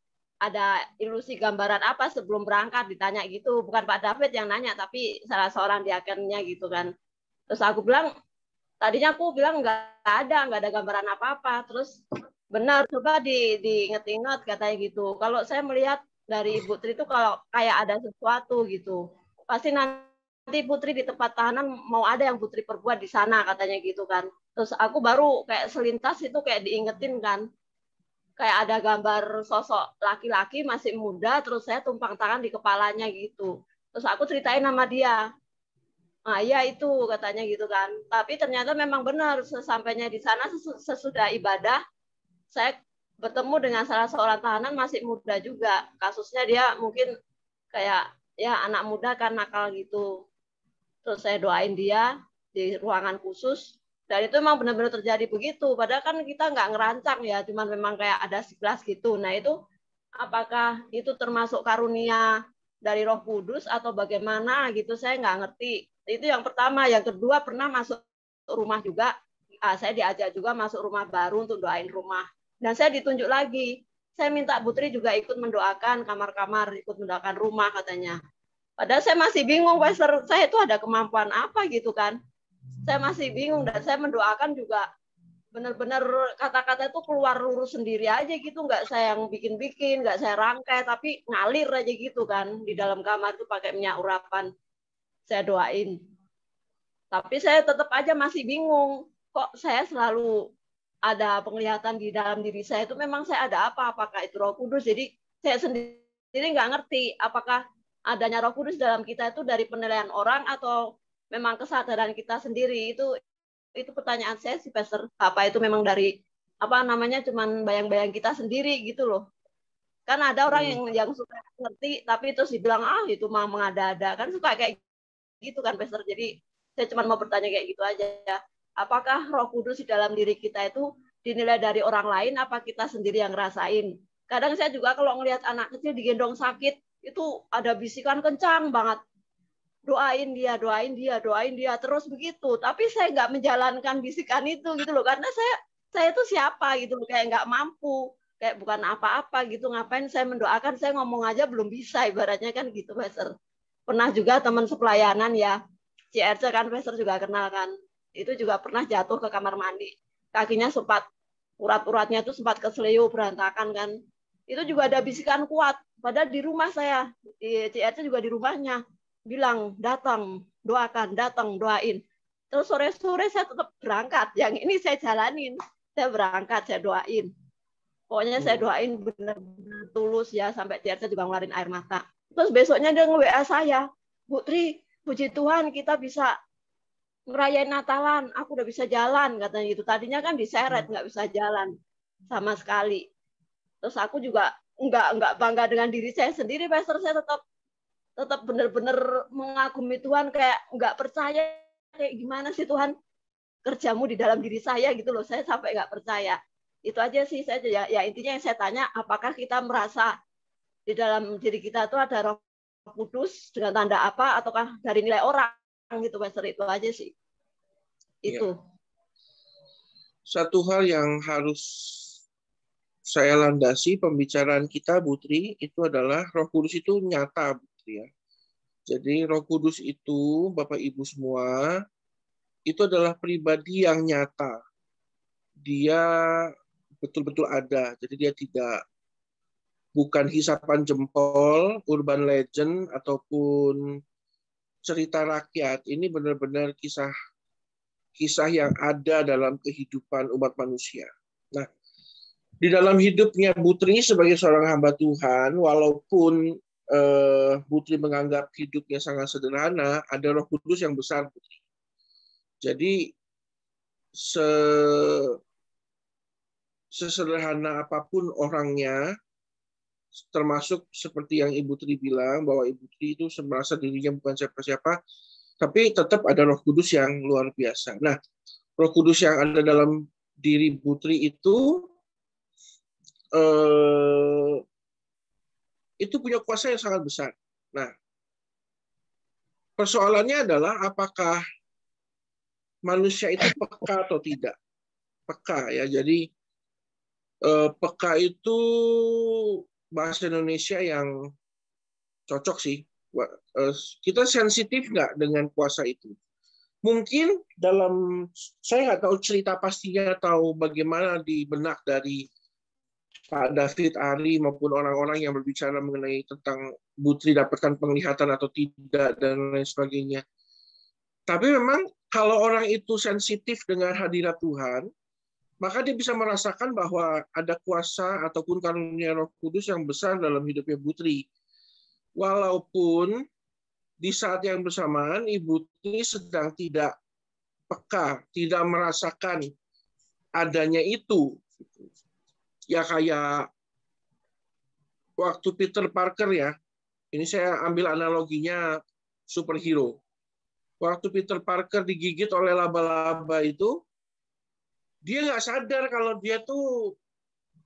ada ilusi gambaran apa sebelum berangkat ditanya gitu bukan Pak David yang nanya tapi salah seorang diakennya gitu kan terus aku bilang tadinya aku bilang nggak ada nggak ada gambaran apa apa terus benar coba di inget inget katanya gitu kalau saya melihat dari Ibu Tri itu kalau kayak ada sesuatu gitu pasti nanti Putri di tempat tahanan mau ada yang Putri perbuat di sana katanya gitu kan terus aku baru kayak selintas itu kayak diingetin kan kayak ada gambar sosok laki-laki masih muda terus saya tumpang tangan di kepalanya gitu terus aku ceritain nama dia ah ya itu katanya gitu kan tapi ternyata memang benar sesampainya di sana sesudah ibadah saya bertemu dengan salah seorang tahanan masih muda juga kasusnya dia mungkin kayak ya anak muda kan nakal gitu terus saya doain dia di ruangan khusus dan itu memang benar-benar terjadi begitu padahal kan kita nggak ngerancang ya cuman memang kayak ada sekelas gitu nah itu apakah itu termasuk karunia dari Roh Kudus atau bagaimana gitu saya nggak ngerti itu yang pertama yang kedua pernah masuk rumah juga ah, saya diajak juga masuk rumah baru untuk doain rumah dan saya ditunjuk lagi saya minta Putri juga ikut mendoakan kamar-kamar ikut mendoakan rumah katanya padahal saya masih bingung Pastor saya itu ada kemampuan apa gitu kan saya masih bingung dan saya mendoakan juga benar-benar kata-kata itu keluar lurus sendiri aja gitu nggak saya yang bikin-bikin nggak saya rangkai tapi ngalir aja gitu kan di dalam kamar itu pakai minyak urapan saya doain tapi saya tetap aja masih bingung kok saya selalu ada penglihatan di dalam diri saya itu memang saya ada apa apakah itu roh kudus jadi saya sendiri nggak ngerti apakah adanya roh kudus dalam kita itu dari penilaian orang atau memang kesadaran kita sendiri itu itu pertanyaan saya sih Pastor apa itu memang dari apa namanya cuman bayang-bayang kita sendiri gitu loh kan ada orang hmm. yang yang suka ngerti tapi terus dibilang ah itu mah mengada-ada kan suka kayak gitu kan Pastor jadi saya cuma mau bertanya kayak gitu aja ya. apakah Roh Kudus di dalam diri kita itu dinilai dari orang lain apa kita sendiri yang ngerasain kadang saya juga kalau ngelihat anak kecil digendong sakit itu ada bisikan kencang banget doain dia, doain dia, doain dia terus begitu. Tapi saya nggak menjalankan bisikan itu gitu loh, karena saya saya itu siapa gitu loh, kayak nggak mampu, kayak bukan apa-apa gitu. Ngapain saya mendoakan, saya ngomong aja belum bisa, ibaratnya kan gitu, Master. Pernah juga teman sepelayanan ya, CRC kan Master juga kenal kan, itu juga pernah jatuh ke kamar mandi, kakinya sempat urat-uratnya tuh sempat kesleo berantakan kan. Itu juga ada bisikan kuat, padahal di rumah saya, di CRC juga di rumahnya bilang datang, doakan, datang, doain. Terus sore-sore saya tetap berangkat. Yang ini saya jalanin. Saya berangkat, saya doain. Pokoknya hmm. saya doain benar tulus ya sampai tiarca juga ngeluarin air mata. Terus besoknya dia nge-WA saya, putri puji Tuhan kita bisa ngerayain Natalan. Aku udah bisa jalan katanya gitu. Tadinya kan diseret hmm. nggak bisa jalan sama sekali. Terus aku juga nggak nggak bangga dengan diri saya sendiri, Pastor. Saya tetap tetap benar-benar mengagumi Tuhan kayak nggak percaya kayak gimana sih Tuhan kerjamu di dalam diri saya gitu loh saya sampai nggak percaya itu aja sih saya ya, ya intinya yang saya tanya apakah kita merasa di dalam diri kita itu ada roh kudus dengan tanda apa ataukah dari nilai orang gitu Pastor itu aja sih itu ya. satu hal yang harus saya landasi pembicaraan kita Putri itu adalah roh kudus itu nyata ya. Jadi Roh Kudus itu Bapak Ibu semua itu adalah pribadi yang nyata. Dia betul-betul ada. Jadi dia tidak bukan hisapan jempol, urban legend ataupun cerita rakyat. Ini benar-benar kisah kisah yang ada dalam kehidupan umat manusia. Nah, di dalam hidupnya Putri sebagai seorang hamba Tuhan, walaupun Eh, Putri menganggap hidupnya sangat sederhana, ada Roh Kudus yang besar Putri. Jadi se sesederhana apapun orangnya, termasuk seperti yang Ibu Tri bilang bahwa Ibu Tri itu merasa dirinya bukan siapa-siapa, tapi tetap ada Roh Kudus yang luar biasa. Nah, Roh Kudus yang ada dalam diri Putri itu eh, itu punya kuasa yang sangat besar. Nah, persoalannya adalah apakah manusia itu peka atau tidak? Peka ya. Jadi eh, peka itu bahasa Indonesia yang cocok sih. Eh, kita sensitif nggak dengan kuasa itu? Mungkin dalam saya nggak tahu cerita pastinya atau bagaimana di benak dari Pak David Ari maupun orang-orang yang berbicara mengenai tentang Butri dapatkan penglihatan atau tidak dan lain sebagainya. Tapi memang kalau orang itu sensitif dengan hadirat Tuhan, maka dia bisa merasakan bahwa ada kuasa ataupun karunia Roh Kudus yang besar dalam hidupnya Butri. Walaupun di saat yang bersamaan Ibu Tri sedang tidak peka, tidak merasakan adanya itu ya kayak waktu Peter Parker ya. Ini saya ambil analoginya superhero. Waktu Peter Parker digigit oleh laba-laba itu, dia nggak sadar kalau dia tuh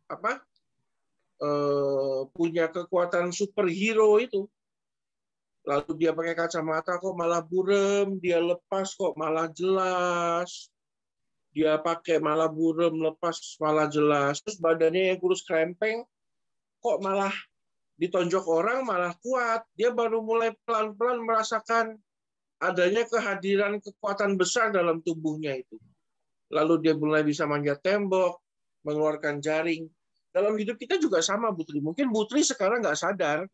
apa eh, punya kekuatan superhero itu. Lalu dia pakai kacamata kok malah burem, dia lepas kok malah jelas dia pakai malah burem lepas malah jelas terus badannya yang kurus krempeng kok malah ditonjok orang malah kuat dia baru mulai pelan-pelan merasakan adanya kehadiran kekuatan besar dalam tubuhnya itu lalu dia mulai bisa manjat tembok mengeluarkan jaring dalam hidup kita juga sama Putri mungkin Putri sekarang nggak sadar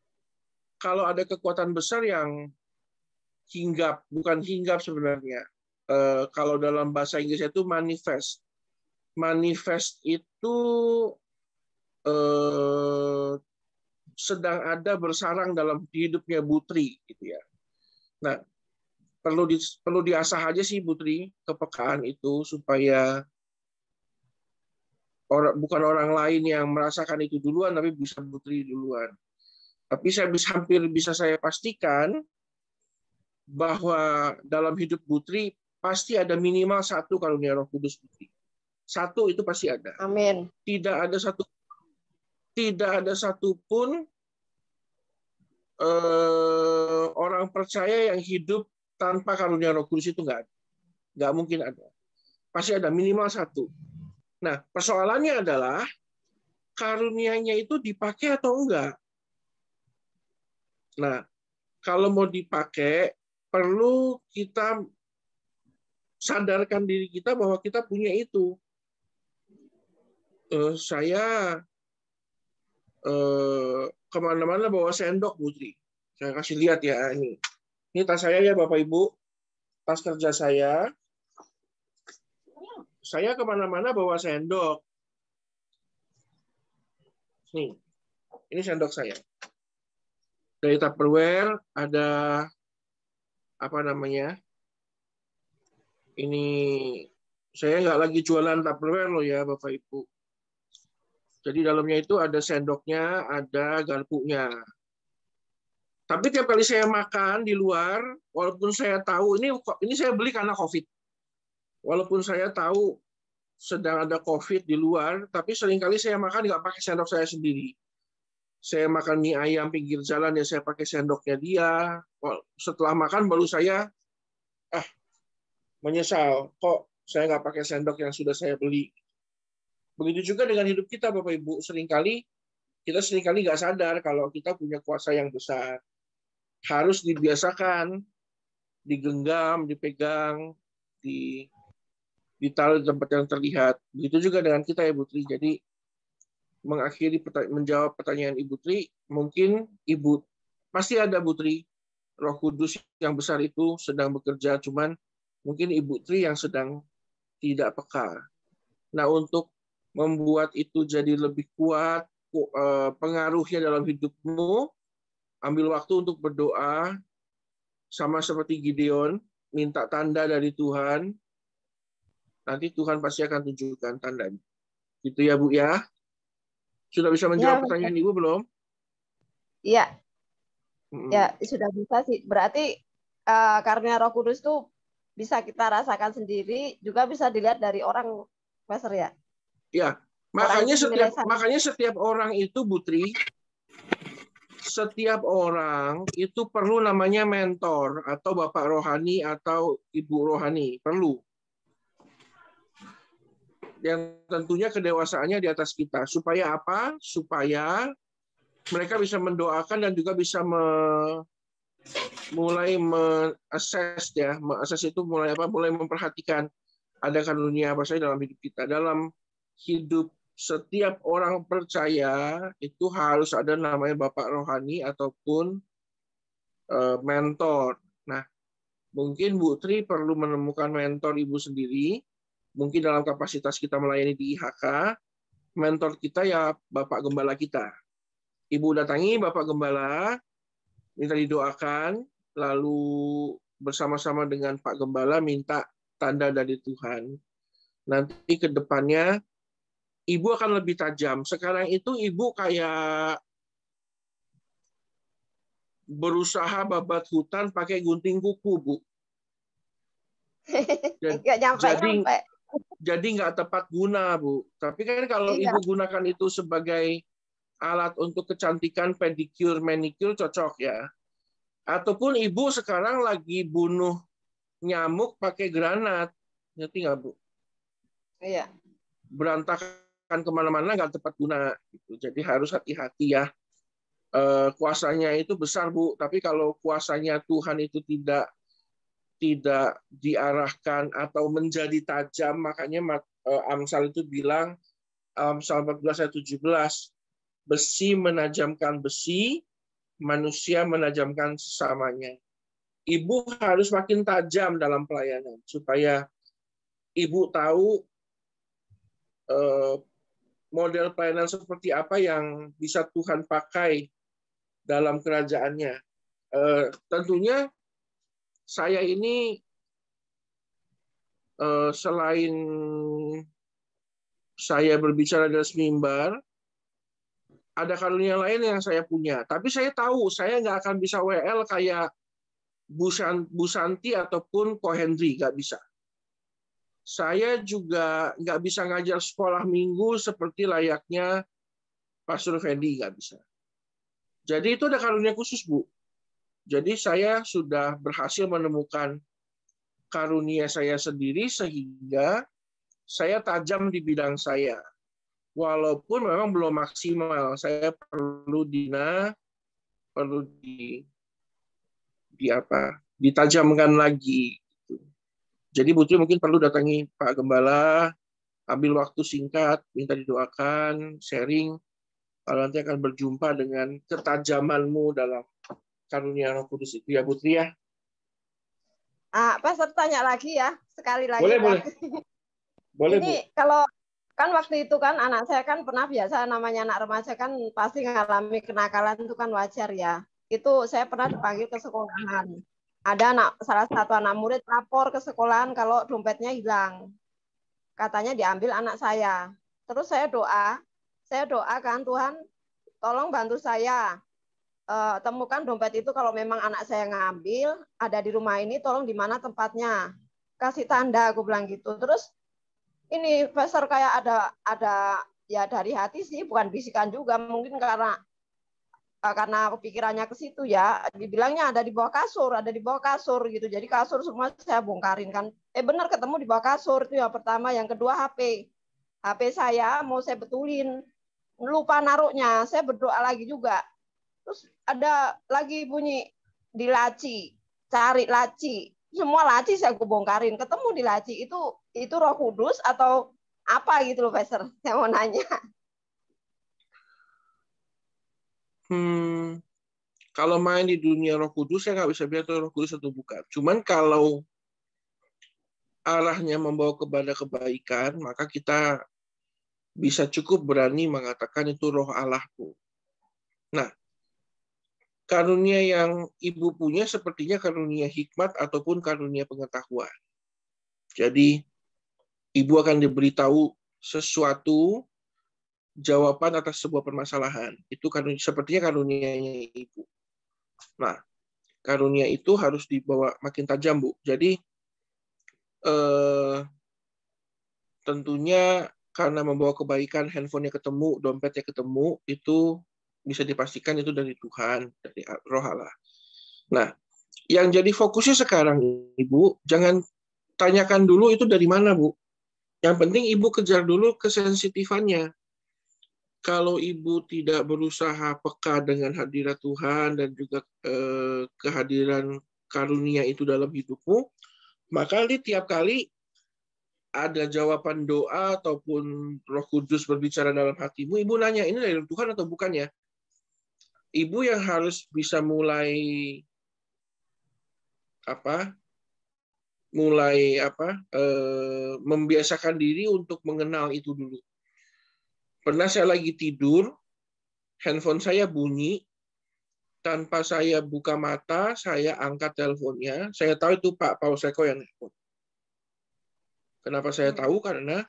kalau ada kekuatan besar yang hinggap bukan hinggap sebenarnya Eh, kalau dalam bahasa Inggris itu manifest. Manifest itu eh, sedang ada bersarang dalam hidupnya Butri gitu ya. Nah, perlu di, perlu diasah aja sih Butri kepekaan itu supaya orang bukan orang lain yang merasakan itu duluan tapi bisa Butri duluan. Tapi saya bisa hampir bisa saya pastikan bahwa dalam hidup Butri pasti ada minimal satu karunia Roh Kudus putih. Satu itu pasti ada. Amin. Tidak ada satu tidak ada satupun eh, orang percaya yang hidup tanpa karunia Roh Kudus itu nggak Nggak mungkin ada. Pasti ada minimal satu. Nah, persoalannya adalah karunianya itu dipakai atau enggak. Nah, kalau mau dipakai, perlu kita sadarkan diri kita bahwa kita punya itu. Uh, saya uh, kemana-mana bawa sendok, Putri. Saya kasih lihat ya ini. Ini tas saya ya Bapak Ibu, tas kerja saya. Saya kemana-mana bawa sendok. Nih, ini sendok saya. Dari Tupperware ada apa namanya? ini saya nggak lagi jualan Tupperware loh ya Bapak Ibu. Jadi dalamnya itu ada sendoknya, ada garpunya. Tapi tiap kali saya makan di luar, walaupun saya tahu ini ini saya beli karena COVID. Walaupun saya tahu sedang ada COVID di luar, tapi seringkali saya makan nggak pakai sendok saya sendiri. Saya makan mie ayam pinggir jalan ya saya pakai sendoknya dia. Setelah makan baru saya, eh menyesal kok saya nggak pakai sendok yang sudah saya beli. Begitu juga dengan hidup kita, Bapak Ibu. Seringkali kita seringkali nggak sadar kalau kita punya kuasa yang besar. Harus dibiasakan, digenggam, dipegang, di ditaruh di tempat yang terlihat. Begitu juga dengan kita, Ibu Tri. Jadi mengakhiri menjawab pertanyaan Ibu Tri, mungkin Ibu pasti ada Ibu Tri, Roh Kudus yang besar itu sedang bekerja, cuman mungkin ibu tri yang sedang tidak peka. Nah, untuk membuat itu jadi lebih kuat eh, pengaruhnya dalam hidupmu, ambil waktu untuk berdoa sama seperti Gideon, minta tanda dari Tuhan. Nanti Tuhan pasti akan tunjukkan tandanya. Gitu ya, Bu ya. Sudah bisa menjawab ya, pertanyaan Ibu belum? Iya. Hmm. Ya, sudah bisa sih. Berarti uh, karena Roh Kudus tuh bisa kita rasakan sendiri juga bisa dilihat dari orang Master ya. Iya. Makanya setiap makanya setiap orang itu Putri setiap orang itu perlu namanya mentor atau bapak rohani atau ibu rohani, perlu. Yang tentunya kedewasaannya di atas kita. Supaya apa? Supaya mereka bisa mendoakan dan juga bisa me mulai mengakses ya, mengakses itu mulai apa? Mulai memperhatikan ada dunia apa saja dalam hidup kita. Dalam hidup setiap orang percaya itu harus ada namanya bapak rohani ataupun eh, mentor. Nah, mungkin Bu Tri perlu menemukan mentor Ibu sendiri, mungkin dalam kapasitas kita melayani di IHK, mentor kita ya Bapak Gembala kita. Ibu datangi Bapak Gembala, minta didoakan, lalu bersama-sama dengan Pak Gembala minta tanda dari Tuhan. Nanti ke depannya ibu akan lebih tajam. Sekarang itu ibu kayak berusaha babat hutan pakai gunting kuku, Bu. *laughs* Jadi, gak jadi, nggak tepat guna, Bu. Tapi kan kalau iya. ibu gunakan itu sebagai alat untuk kecantikan pedicure manicure cocok ya. Ataupun ibu sekarang lagi bunuh nyamuk pakai granat. Ngerti nggak Bu? Iya. Berantakan kemana-mana nggak tepat guna. Gitu. Jadi harus hati-hati ya. Eh, kuasanya itu besar Bu. Tapi kalau kuasanya Tuhan itu tidak tidak diarahkan atau menjadi tajam, makanya eh, Amsal itu bilang Amsal 14 ayat 17 Besi menajamkan besi, manusia menajamkan sesamanya. Ibu harus makin tajam dalam pelayanan supaya ibu tahu eh, model pelayanan seperti apa yang bisa Tuhan pakai dalam kerajaannya. Eh, tentunya saya ini eh, selain saya berbicara dari mimbar, ada karunia lain yang saya punya. Tapi saya tahu saya nggak akan bisa WL kayak Busanti ataupun Ko Kohendri, nggak bisa. Saya juga nggak bisa ngajar sekolah minggu seperti layaknya Pastor Fendi, nggak bisa. Jadi itu ada karunia khusus, Bu. Jadi saya sudah berhasil menemukan karunia saya sendiri sehingga saya tajam di bidang saya walaupun memang belum maksimal. Saya perlu dina, perlu di di apa? ditajamkan lagi. Gitu. Jadi Putri mungkin perlu datangi Pak Gembala, ambil waktu singkat, minta didoakan, sharing, kalau nanti akan berjumpa dengan ketajamanmu dalam karunia Roh Kudus itu ya Putri ya. Ah, saya tanya lagi ya, sekali lagi. Boleh, ya. lagi. *laughs* boleh. Ini Bu. kalau kan waktu itu kan anak saya kan pernah biasa namanya anak remaja kan pasti mengalami kenakalan itu kan wajar ya. Itu saya pernah dipanggil ke sekolahan. Ada anak salah satu anak murid lapor ke sekolahan kalau dompetnya hilang. Katanya diambil anak saya. Terus saya doa, saya doa kan Tuhan tolong bantu saya uh, temukan dompet itu kalau memang anak saya ngambil ada di rumah ini tolong di mana tempatnya kasih tanda aku bilang gitu terus ini besar kayak ada ada ya dari hati sih bukan bisikan juga mungkin karena eh, karena pikirannya ke situ ya dibilangnya ada di bawah kasur ada di bawah kasur gitu jadi kasur semua saya bongkarin kan eh benar ketemu di bawah kasur itu yang pertama yang kedua HP HP saya mau saya betulin lupa naruhnya saya berdoa lagi juga terus ada lagi bunyi di laci cari laci semua laci saya gue bongkarin ketemu di laci itu itu Roh Kudus atau apa gitu loh, Pastor? *laughs* Saya mau nanya. Hmm, kalau main di dunia Roh Kudus, saya nggak bisa bilang itu Roh Kudus atau bukan. Cuman kalau arahnya membawa kepada kebaikan, maka kita bisa cukup berani mengatakan itu roh Allah tuh. Nah, karunia yang ibu punya sepertinya karunia hikmat ataupun karunia pengetahuan. Jadi Ibu akan diberitahu sesuatu jawaban atas sebuah permasalahan. Itu karunia, sepertinya karunianya ibu. Nah, karunia itu harus dibawa makin tajam, Bu. Jadi eh, tentunya karena membawa kebaikan, handphonenya ketemu, dompetnya ketemu, itu bisa dipastikan itu dari Tuhan, dari roh Allah. Nah, yang jadi fokusnya sekarang, Ibu, jangan tanyakan dulu itu dari mana, Bu. Yang penting ibu kejar dulu kesensitifannya. Kalau ibu tidak berusaha peka dengan hadirat Tuhan dan juga eh, kehadiran karunia itu dalam hidupmu, maka di tiap kali ada jawaban doa ataupun Roh Kudus berbicara dalam hatimu, ibu nanya ini dari Tuhan atau bukan ya? Ibu yang harus bisa mulai apa mulai apa eh, membiasakan diri untuk mengenal itu dulu. Pernah saya lagi tidur, handphone saya bunyi, tanpa saya buka mata, saya angkat teleponnya. Saya tahu itu Pak Paul Seko yang telepon Kenapa saya hmm. tahu? Karena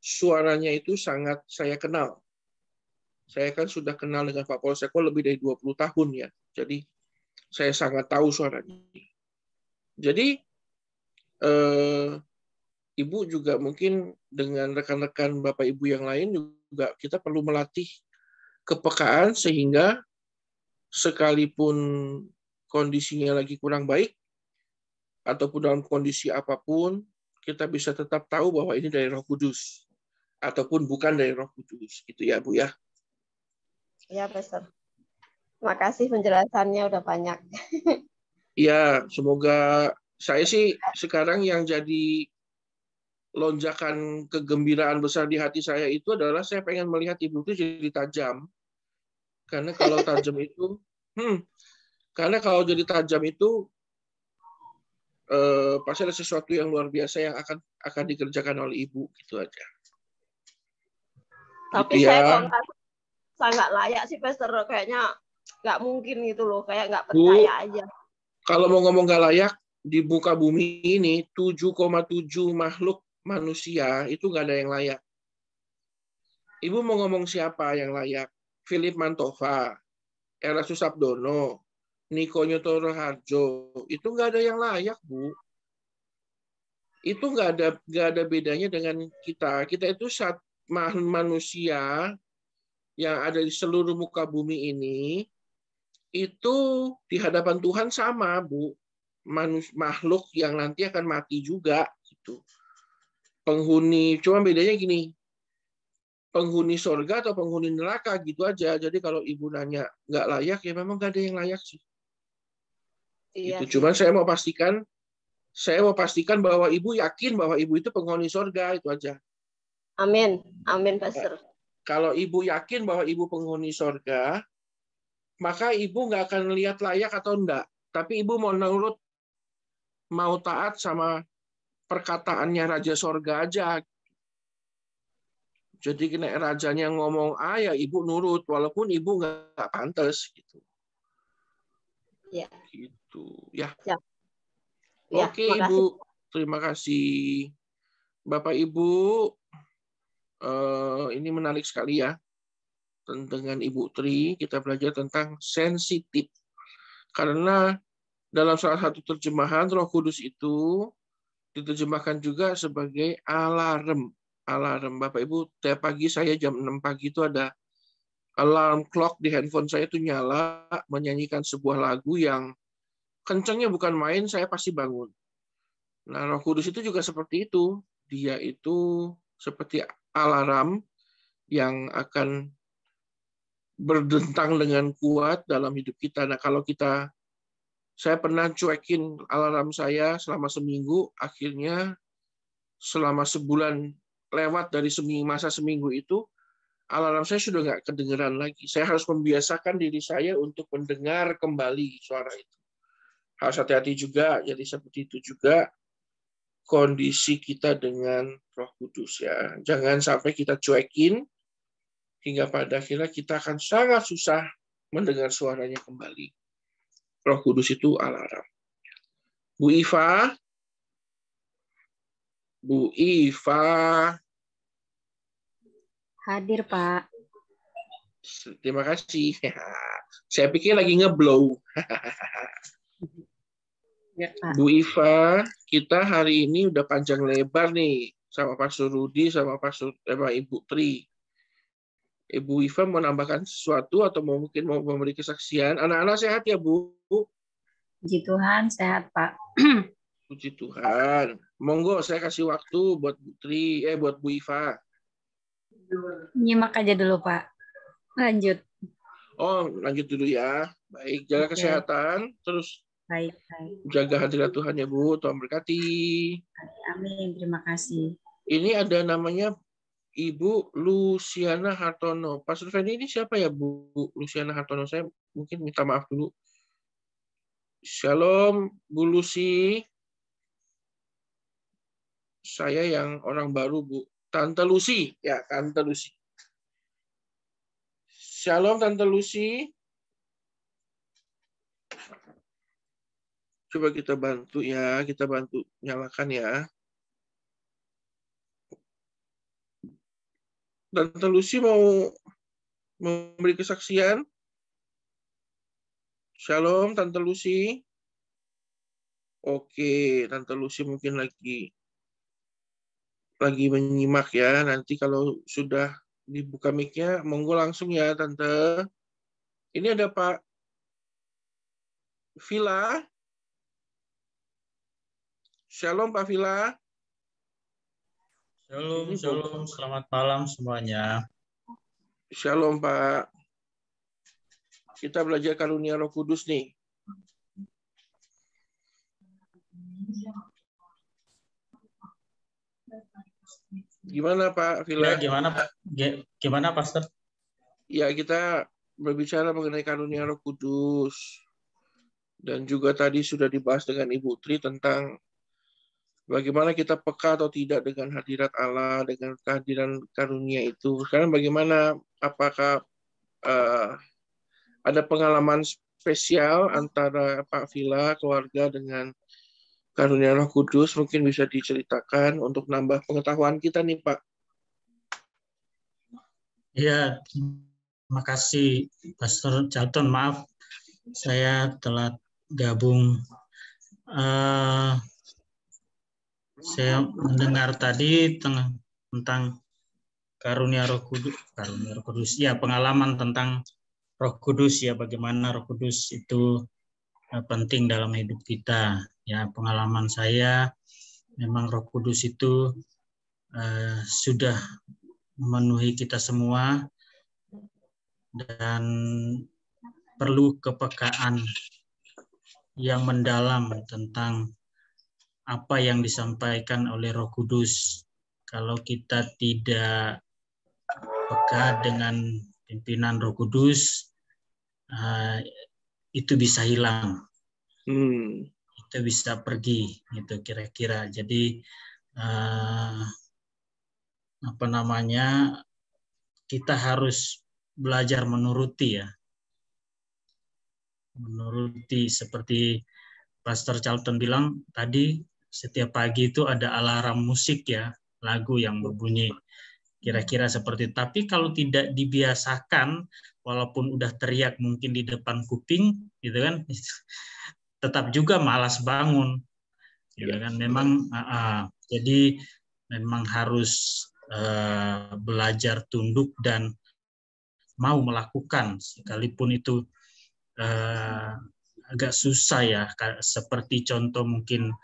suaranya itu sangat saya kenal. Saya kan sudah kenal dengan Pak Paul Seko lebih dari 20 tahun ya. Jadi saya sangat tahu suaranya. Jadi eh, ibu juga mungkin dengan rekan-rekan bapak ibu yang lain juga kita perlu melatih kepekaan sehingga sekalipun kondisinya lagi kurang baik ataupun dalam kondisi apapun kita bisa tetap tahu bahwa ini dari Roh Kudus ataupun bukan dari Roh Kudus gitu ya Bu ya. Ya Pastor. Makasih penjelasannya udah banyak. *laughs* Iya, semoga saya sih sekarang yang jadi lonjakan kegembiraan besar di hati saya itu adalah saya pengen melihat ibu itu jadi tajam. Karena kalau *laughs* tajam itu, hmm, karena kalau jadi tajam itu eh, pasti ada sesuatu yang luar biasa yang akan akan dikerjakan oleh ibu gitu aja. Tapi gitu saya ya. saya nggak layak sih Pastor kayaknya nggak mungkin gitu loh kayak nggak percaya Bu, aja. Kalau mau ngomong nggak layak, di buka bumi ini 7,7 makhluk manusia itu nggak ada yang layak. Ibu mau ngomong siapa yang layak? Philip Mantova, Era Abdono, Niko Nyotoro Harjo, itu nggak ada yang layak, Bu. Itu nggak ada nggak ada bedanya dengan kita. Kita itu saat manusia yang ada di seluruh muka bumi ini itu di hadapan Tuhan sama, Bu manus makhluk yang nanti akan mati juga gitu. Penghuni cuma bedanya gini. Penghuni surga atau penghuni neraka gitu aja. Jadi kalau ibu nanya nggak layak ya memang nggak ada yang layak sih. Iya. cuma gitu. Cuman saya mau pastikan saya mau pastikan bahwa ibu yakin bahwa ibu itu penghuni surga itu aja. Amin. Amin, Pastor. Nah, kalau ibu yakin bahwa ibu penghuni surga, maka ibu nggak akan lihat layak atau enggak. Tapi ibu mau nurut mau taat sama perkataannya Raja Sorga aja. Jadi kena rajanya ngomong A ah, ya ibu nurut walaupun ibu nggak pantas gitu. Ya. Gitu ya. ya. ya Oke ya, ibu, terima kasih Bapak Ibu. Eh, ini menarik sekali ya tentang Ibu Tri kita belajar tentang sensitif karena dalam salah satu terjemahan Roh Kudus itu diterjemahkan juga sebagai alarm. Alarm Bapak Ibu, tiap pagi saya jam 6 pagi itu ada alarm clock di handphone saya itu nyala menyanyikan sebuah lagu yang kencangnya bukan main, saya pasti bangun. Nah, Roh Kudus itu juga seperti itu. Dia itu seperti alarm yang akan berdentang dengan kuat dalam hidup kita. Nah, kalau kita saya pernah cuekin alarm saya selama seminggu, akhirnya selama sebulan lewat dari seminggu, masa seminggu itu, alarm saya sudah nggak kedengeran lagi. Saya harus membiasakan diri saya untuk mendengar kembali suara itu. Harus hati-hati juga, jadi seperti itu juga kondisi kita dengan roh kudus ya. Jangan sampai kita cuekin, hingga pada akhirnya kita akan sangat susah mendengar suaranya kembali. Roh Kudus itu alarm. Bu Iva, Bu Iva. Hadir, Pak. Terima kasih. *laughs* Saya pikir lagi ngeblow. Ya, Bu Iva, kita hari ini udah panjang lebar nih sama Pak Surudi, sama Pak Sur, sama eh, Ibu Tri. Ibu Iva menambahkan sesuatu atau mungkin mau memberi kesaksian. Anak-anak sehat ya, Bu? Puji Tuhan, sehat, Pak. *clears throat* Puji Tuhan. Monggo saya kasih waktu buat Putri, eh buat Bu Iva. Nyimak aja dulu, Pak. Lanjut. Oh, lanjut dulu ya. Baik, jaga okay. kesehatan, terus baik, baik. jaga hadirat Tuhan ya Bu, Tuhan berkati. Amin, terima kasih. Ini ada namanya Ibu Luciana Hartono. Pak Surveni ini siapa ya Bu Luciana Hartono? Saya mungkin minta maaf dulu. Shalom Bu Lucy. Saya yang orang baru Bu. Tante Lucy. Ya, Tante Lucy. Shalom Tante Lucy. Coba kita bantu ya, kita bantu nyalakan ya. Tante Lucy mau memberi kesaksian? Shalom, Tante Lucy. Oke, Tante Lucy mungkin lagi lagi menyimak ya. Nanti kalau sudah dibuka mic-nya, monggo langsung ya, Tante. Ini ada Pak Vila. Shalom, Pak Vila. Shalom, shalom, selamat malam semuanya. Shalom Pak. Kita belajar karunia Roh Kudus nih. Gimana Pak Vila? Ya, gimana Pak? Gimana Pastor? Ya kita berbicara mengenai karunia Roh Kudus dan juga tadi sudah dibahas dengan Ibu Tri tentang bagaimana kita peka atau tidak dengan hadirat Allah, dengan kehadiran karunia itu. Sekarang bagaimana apakah uh, ada pengalaman spesial antara Pak Vila keluarga dengan karunia Roh Kudus mungkin bisa diceritakan untuk nambah pengetahuan kita nih Pak. ya terima kasih Pastor Charlton. Maaf saya telat gabung. Uh, saya mendengar tadi tentang karunia Roh Kudus, karunia Roh Kudus. Ya, pengalaman tentang Roh Kudus ya bagaimana Roh Kudus itu eh, penting dalam hidup kita. Ya, pengalaman saya memang Roh Kudus itu eh, sudah memenuhi kita semua dan perlu kepekaan yang mendalam tentang apa yang disampaikan oleh Roh Kudus. Kalau kita tidak peka dengan pimpinan Roh Kudus, uh, itu bisa hilang. Hmm. Itu bisa pergi, itu kira-kira. Jadi uh, apa namanya kita harus belajar menuruti ya, menuruti seperti Pastor Charlton bilang tadi setiap pagi itu ada alarm musik ya, lagu yang berbunyi. Kira-kira seperti itu tapi kalau tidak dibiasakan walaupun udah teriak mungkin di depan kuping gitu kan *laughs* tetap juga malas bangun. Gitu iya, kan memang uh, uh, jadi memang harus uh, belajar tunduk dan mau melakukan sekalipun itu uh, agak susah ya seperti contoh mungkin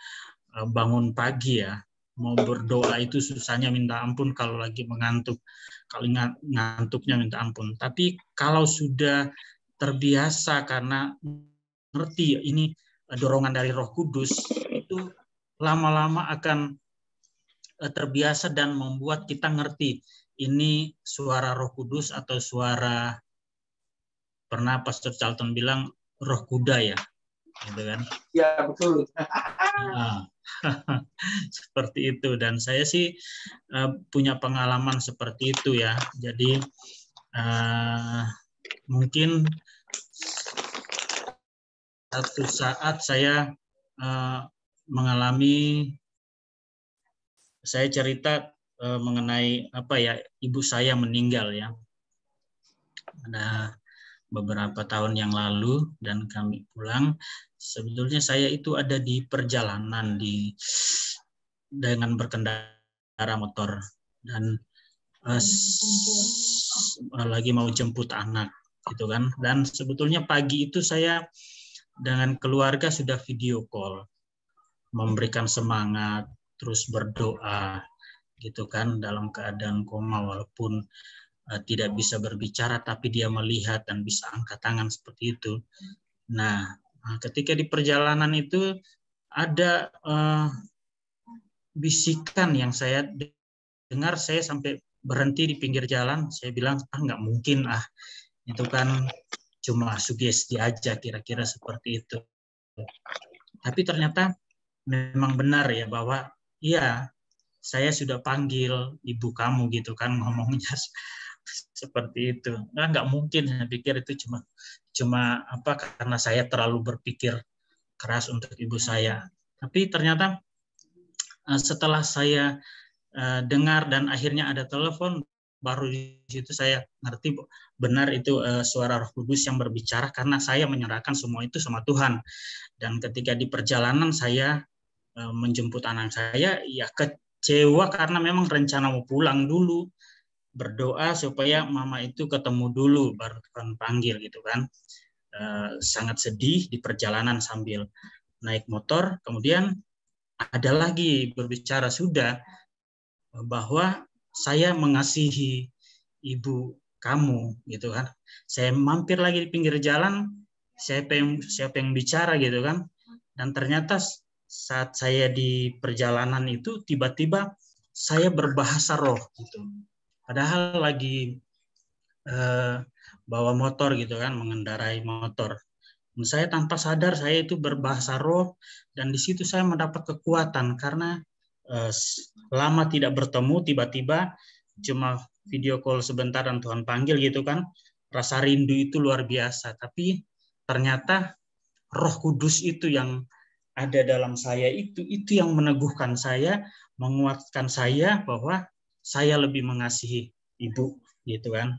Eh, bangun pagi ya mau berdoa itu susahnya minta ampun kalau lagi mengantuk kalau ingat ngantuknya minta ampun tapi kalau sudah terbiasa karena ngerti ya, ini eh, dorongan dari Roh Kudus itu lama-lama akan eh, terbiasa dan membuat kita ngerti ini suara Roh Kudus atau suara pernah Pastor Charlton bilang roh kuda ya gitu kan ya betul *laughs* Nah, *laughs* seperti itu dan saya sih uh, punya pengalaman seperti itu ya. Jadi uh, mungkin satu saat saya uh, mengalami saya cerita uh, mengenai apa ya ibu saya meninggal ya ada nah, beberapa tahun yang lalu dan kami pulang Sebetulnya saya itu ada di perjalanan di dengan berkendara motor dan uh, lagi mau jemput anak gitu kan. Dan sebetulnya pagi itu saya dengan keluarga sudah video call memberikan semangat terus berdoa gitu kan dalam keadaan koma walaupun uh, tidak bisa berbicara tapi dia melihat dan bisa angkat tangan seperti itu. Nah, Nah, ketika di perjalanan itu ada uh, bisikan yang saya dengar, saya sampai berhenti di pinggir jalan, saya bilang ah nggak mungkin ah itu kan cuma sugesti aja kira-kira seperti itu. Tapi ternyata memang benar ya bahwa iya saya sudah panggil ibu kamu gitu kan ngomongnya seperti itu. Nah, nggak mungkin saya pikir itu cuma cuma apa karena saya terlalu berpikir keras untuk ibu saya. Tapi ternyata eh, setelah saya eh, dengar dan akhirnya ada telepon baru di situ saya ngerti benar itu eh, suara Roh Kudus yang berbicara karena saya menyerahkan semua itu sama Tuhan. Dan ketika di perjalanan saya menjemput anak saya ya kecewa karena memang rencana mau pulang dulu berdoa supaya mama itu ketemu dulu baru Tuhan panggil gitu kan. E, sangat sedih di perjalanan sambil naik motor. Kemudian ada lagi berbicara sudah bahwa saya mengasihi ibu kamu gitu kan. Saya mampir lagi di pinggir jalan, siapa yang siapa yang bicara gitu kan. Dan ternyata saat saya di perjalanan itu tiba-tiba saya berbahasa roh gitu padahal lagi eh, bawa motor gitu kan mengendarai motor saya tanpa sadar saya itu berbahasa roh dan di situ saya mendapat kekuatan karena eh, lama tidak bertemu tiba-tiba cuma video call sebentar dan Tuhan panggil gitu kan rasa rindu itu luar biasa tapi ternyata Roh Kudus itu yang ada dalam saya itu itu yang meneguhkan saya menguatkan saya bahwa saya lebih mengasihi ibu gitu kan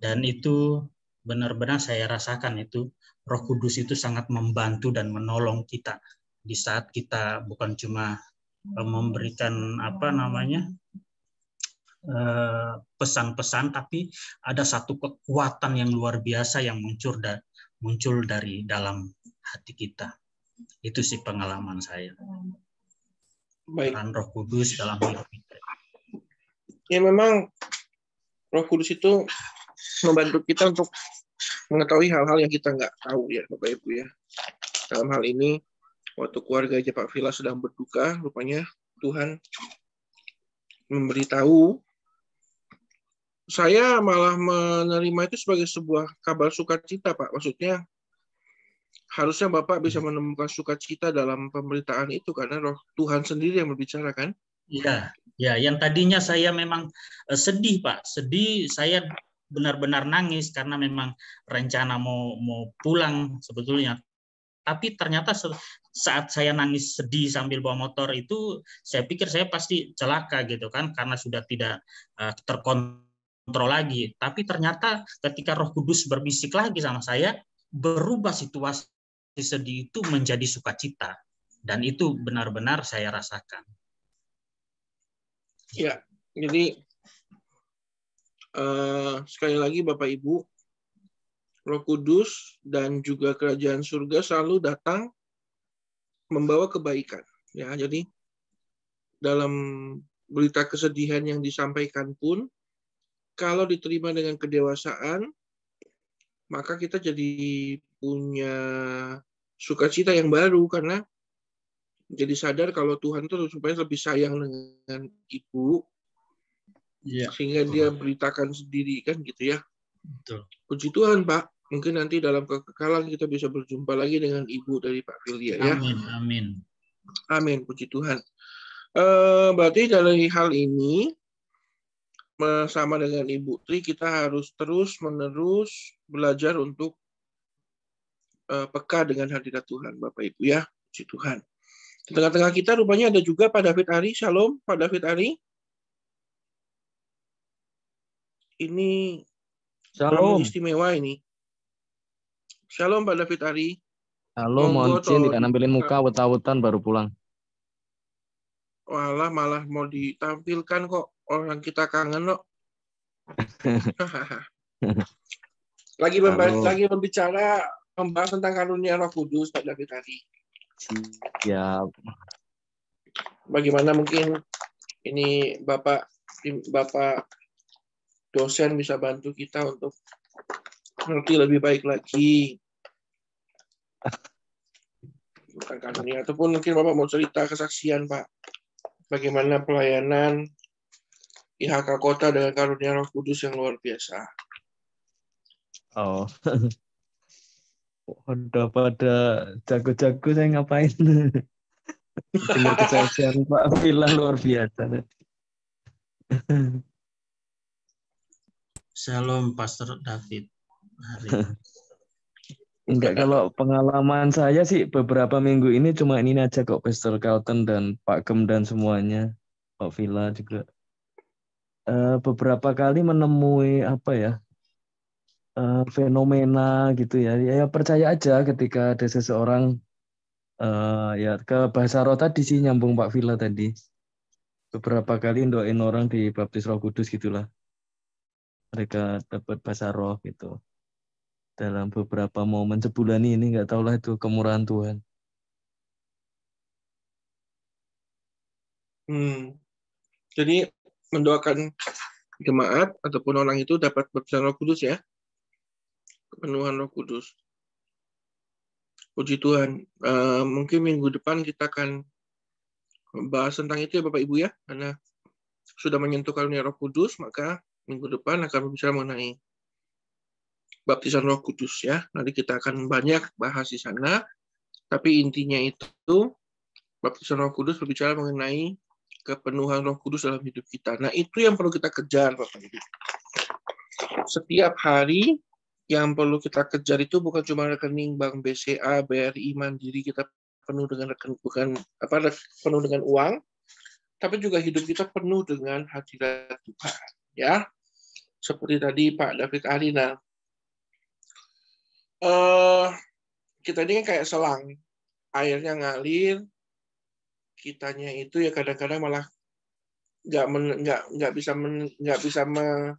dan itu benar-benar saya rasakan itu Roh Kudus itu sangat membantu dan menolong kita di saat kita bukan cuma eh, memberikan apa namanya eh, pesan-pesan tapi ada satu kekuatan yang luar biasa yang muncul dan muncul dari dalam hati kita itu sih pengalaman saya Baik. Roh Kudus dalam hidup kita ya memang Roh Kudus itu membantu kita untuk mengetahui hal-hal yang kita nggak tahu ya Bapak Ibu ya. Dalam hal ini waktu keluarga Pak Villa sedang berduka, rupanya Tuhan memberitahu saya malah menerima itu sebagai sebuah kabar sukacita, Pak. Maksudnya harusnya Bapak bisa menemukan sukacita dalam pemberitaan itu karena roh Tuhan sendiri yang berbicara kan? Iya. Ya, yang tadinya saya memang eh, sedih, Pak. Sedih, saya benar-benar nangis karena memang rencana mau mau pulang sebetulnya. Tapi ternyata saat saya nangis sedih sambil bawa motor itu, saya pikir saya pasti celaka gitu kan, karena sudah tidak eh, terkontrol lagi. Tapi ternyata ketika Roh Kudus berbisik lagi sama saya, berubah situasi sedih itu menjadi sukacita, dan itu benar-benar saya rasakan. Ya, jadi uh, sekali lagi Bapak Ibu, Roh Kudus dan juga kerajaan surga selalu datang membawa kebaikan. Ya, jadi dalam berita kesedihan yang disampaikan pun kalau diterima dengan kedewasaan maka kita jadi punya sukacita yang baru karena jadi sadar kalau Tuhan itu supaya lebih sayang dengan ibu, ya, sehingga betul. dia beritakan sendiri kan gitu ya. Betul. Puji Tuhan Pak, mungkin nanti dalam kekekalan kita bisa berjumpa lagi dengan ibu dari Pak Filia ya. Amin, amin. puji Tuhan. Uh, berarti dalam hal ini sama dengan Ibu Tri kita harus terus menerus belajar untuk eh, peka dengan hadirat Tuhan Bapak Ibu ya puji Tuhan di tengah-tengah kita rupanya ada juga Pak David Ari. Shalom, Pak David Ari. Ini Shalom. istimewa ini. Shalom Pak David Ari. Halo, mohon izin tidak nampilin muka wetawutan baru pulang. Walah, malah mau ditampilkan kok. Orang kita kangen kok. *laughs* lagi, memba- lagi membicara, membahas tentang karunia roh kudus Pak David Ari. Siap. Bagaimana mungkin ini Bapak Bapak dosen bisa bantu kita untuk mengerti lebih baik lagi. Bukan kasusnya. Ataupun mungkin Bapak mau cerita kesaksian, Pak. Bagaimana pelayanan IHK Kota dengan karunia roh kudus yang luar biasa. Oh, *laughs* udah pada jago-jago saya ngapain dengar *laughs* kesaksian Pak Villa luar biasa Shalom Pastor David Enggak, kalau pengalaman saya sih beberapa minggu ini cuma ini aja kok Pastor Carlton dan Pak Gem dan semuanya, Pak Villa juga. Eh, beberapa kali menemui apa ya, uh, fenomena gitu ya. ya. Ya percaya aja ketika ada seseorang uh, ya ke bahasa roh tadi sih nyambung Pak villa tadi. Beberapa kali doain orang di baptis Roh Kudus gitulah. Mereka dapat bahasa roh gitu. Dalam beberapa momen sebulan ini nggak tahulah itu kemurahan Tuhan. Hmm. Jadi mendoakan jemaat ataupun orang itu dapat baptisan Roh Kudus ya kepenuhan Roh Kudus. Puji Tuhan, uh, mungkin minggu depan kita akan bahas tentang itu ya Bapak Ibu ya, karena sudah menyentuh karunia Roh Kudus, maka minggu depan akan berbicara mengenai baptisan Roh Kudus ya. Nanti kita akan banyak bahas di sana, tapi intinya itu baptisan Roh Kudus berbicara mengenai kepenuhan Roh Kudus dalam hidup kita. Nah, itu yang perlu kita kejar Bapak Ibu. Setiap hari yang perlu kita kejar itu bukan cuma rekening bank BCA, BRI, Mandiri kita penuh dengan rekening bukan apa penuh dengan uang, tapi juga hidup kita penuh dengan hadirat Tuhan, ya. Seperti tadi Pak David Arina. Uh, eh, kita ini kan kayak selang, airnya ngalir, kitanya itu ya kadang-kadang malah nggak nggak nggak bisa nggak bisa me,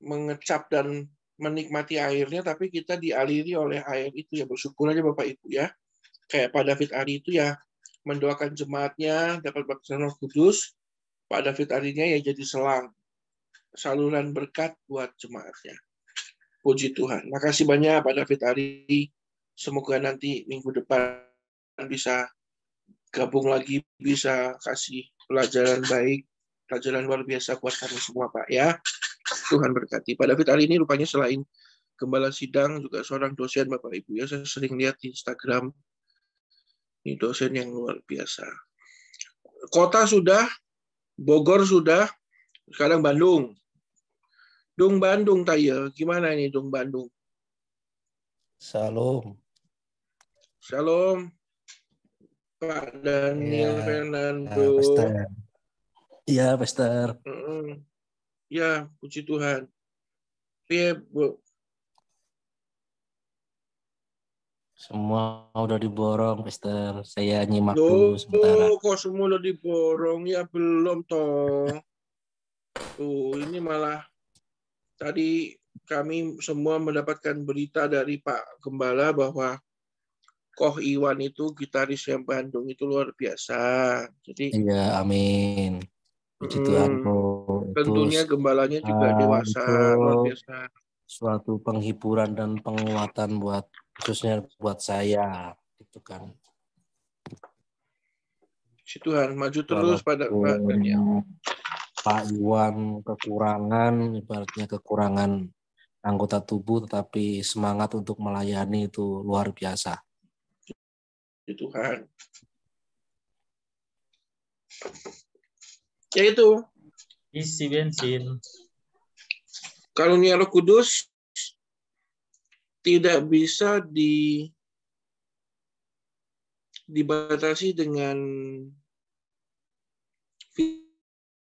mengecap dan menikmati airnya tapi kita dialiri oleh air itu ya bersyukur aja Bapak Ibu ya. Kayak Pak David Ari itu ya mendoakan jemaatnya dapat baptisan Roh Kudus, Pak David Arinya ya jadi selang saluran berkat buat jemaatnya. Puji Tuhan. Makasih banyak Pak David Ari. Semoga nanti minggu depan bisa gabung lagi, bisa kasih pelajaran baik, pelajaran luar biasa buat kami semua Pak ya. Tuhan berkati. Pak David Ali ini rupanya selain gembala sidang juga seorang dosen Bapak Ibu ya. Saya sering lihat di Instagram ini dosen yang luar biasa. Kota sudah, Bogor sudah, sekarang Bandung. Dung Bandung Taya, gimana ini Dung Bandung? Salam. Salam. Pak Daniel ya, Fernando. Ya, Pastor. Iya, Pastor. Mm -mm. Ya, puji Tuhan. Iya, Bu. Semua udah diborong, Mister. Saya nyimak Loh, dulu sementara. Oh, kok semua udah diborong? Ya belum, toh. Tuh, ini malah tadi kami semua mendapatkan berita dari Pak Gembala bahwa Koh Iwan itu gitaris yang Bandung itu luar biasa. Jadi Iya, amin. Puji hmm. Tuhan Tentunya gembalanya juga ah, dewasa luar biasa. Suatu penghiburan dan penguatan buat khususnya buat saya itu kan. Puji Tuhan, maju terus Walaupun pada Pak Daniel. Pak Iwan kekurangan ibaratnya kekurangan anggota tubuh tetapi semangat untuk melayani itu luar biasa. Puji Tuhan ya itu isi bensin karunia Roh Kudus tidak bisa di dibatasi dengan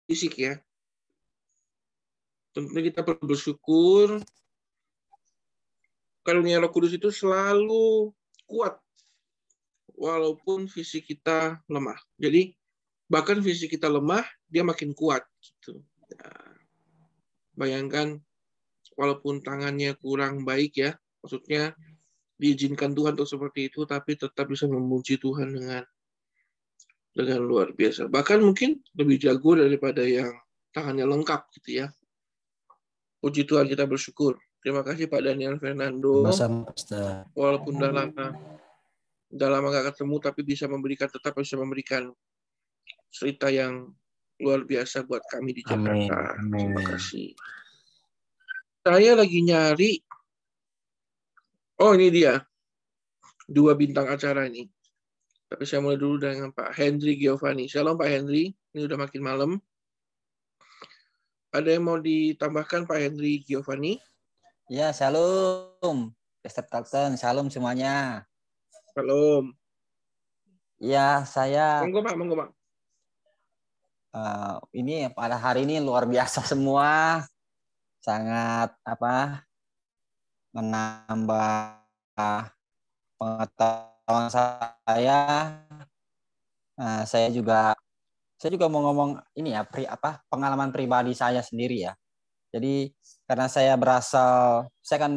fisik ya. Tentunya kita perlu bersyukur karunia Roh Kudus itu selalu kuat walaupun fisik kita lemah. Jadi bahkan fisik kita lemah, dia makin kuat gitu. Ya. Bayangkan walaupun tangannya kurang baik ya, maksudnya diizinkan Tuhan untuk seperti itu tapi tetap bisa memuji Tuhan dengan dengan luar biasa. Bahkan mungkin lebih jago daripada yang tangannya lengkap gitu ya. Puji Tuhan kita bersyukur. Terima kasih Pak Daniel Fernando. Walaupun udah lama udah lama gak ketemu tapi bisa memberikan tetap bisa memberikan cerita yang luar biasa buat kami di Jakarta. Amin. Amin. Terima kasih. Saya lagi nyari. Oh ini dia. Dua bintang acara ini. Tapi saya mulai dulu dengan Pak Hendri Giovanni. Shalom Pak Hendri. Ini udah makin malam. Ada yang mau ditambahkan Pak Hendri Giovanni? Ya, shalom. Pastor Talton, shalom semuanya. Shalom. Ya, saya... Monggo Pak, monggo Pak uh, ini pada hari ini luar biasa semua sangat apa menambah pengetahuan saya uh, saya juga saya juga mau ngomong ini ya pri, apa pengalaman pribadi saya sendiri ya jadi karena saya berasal saya kan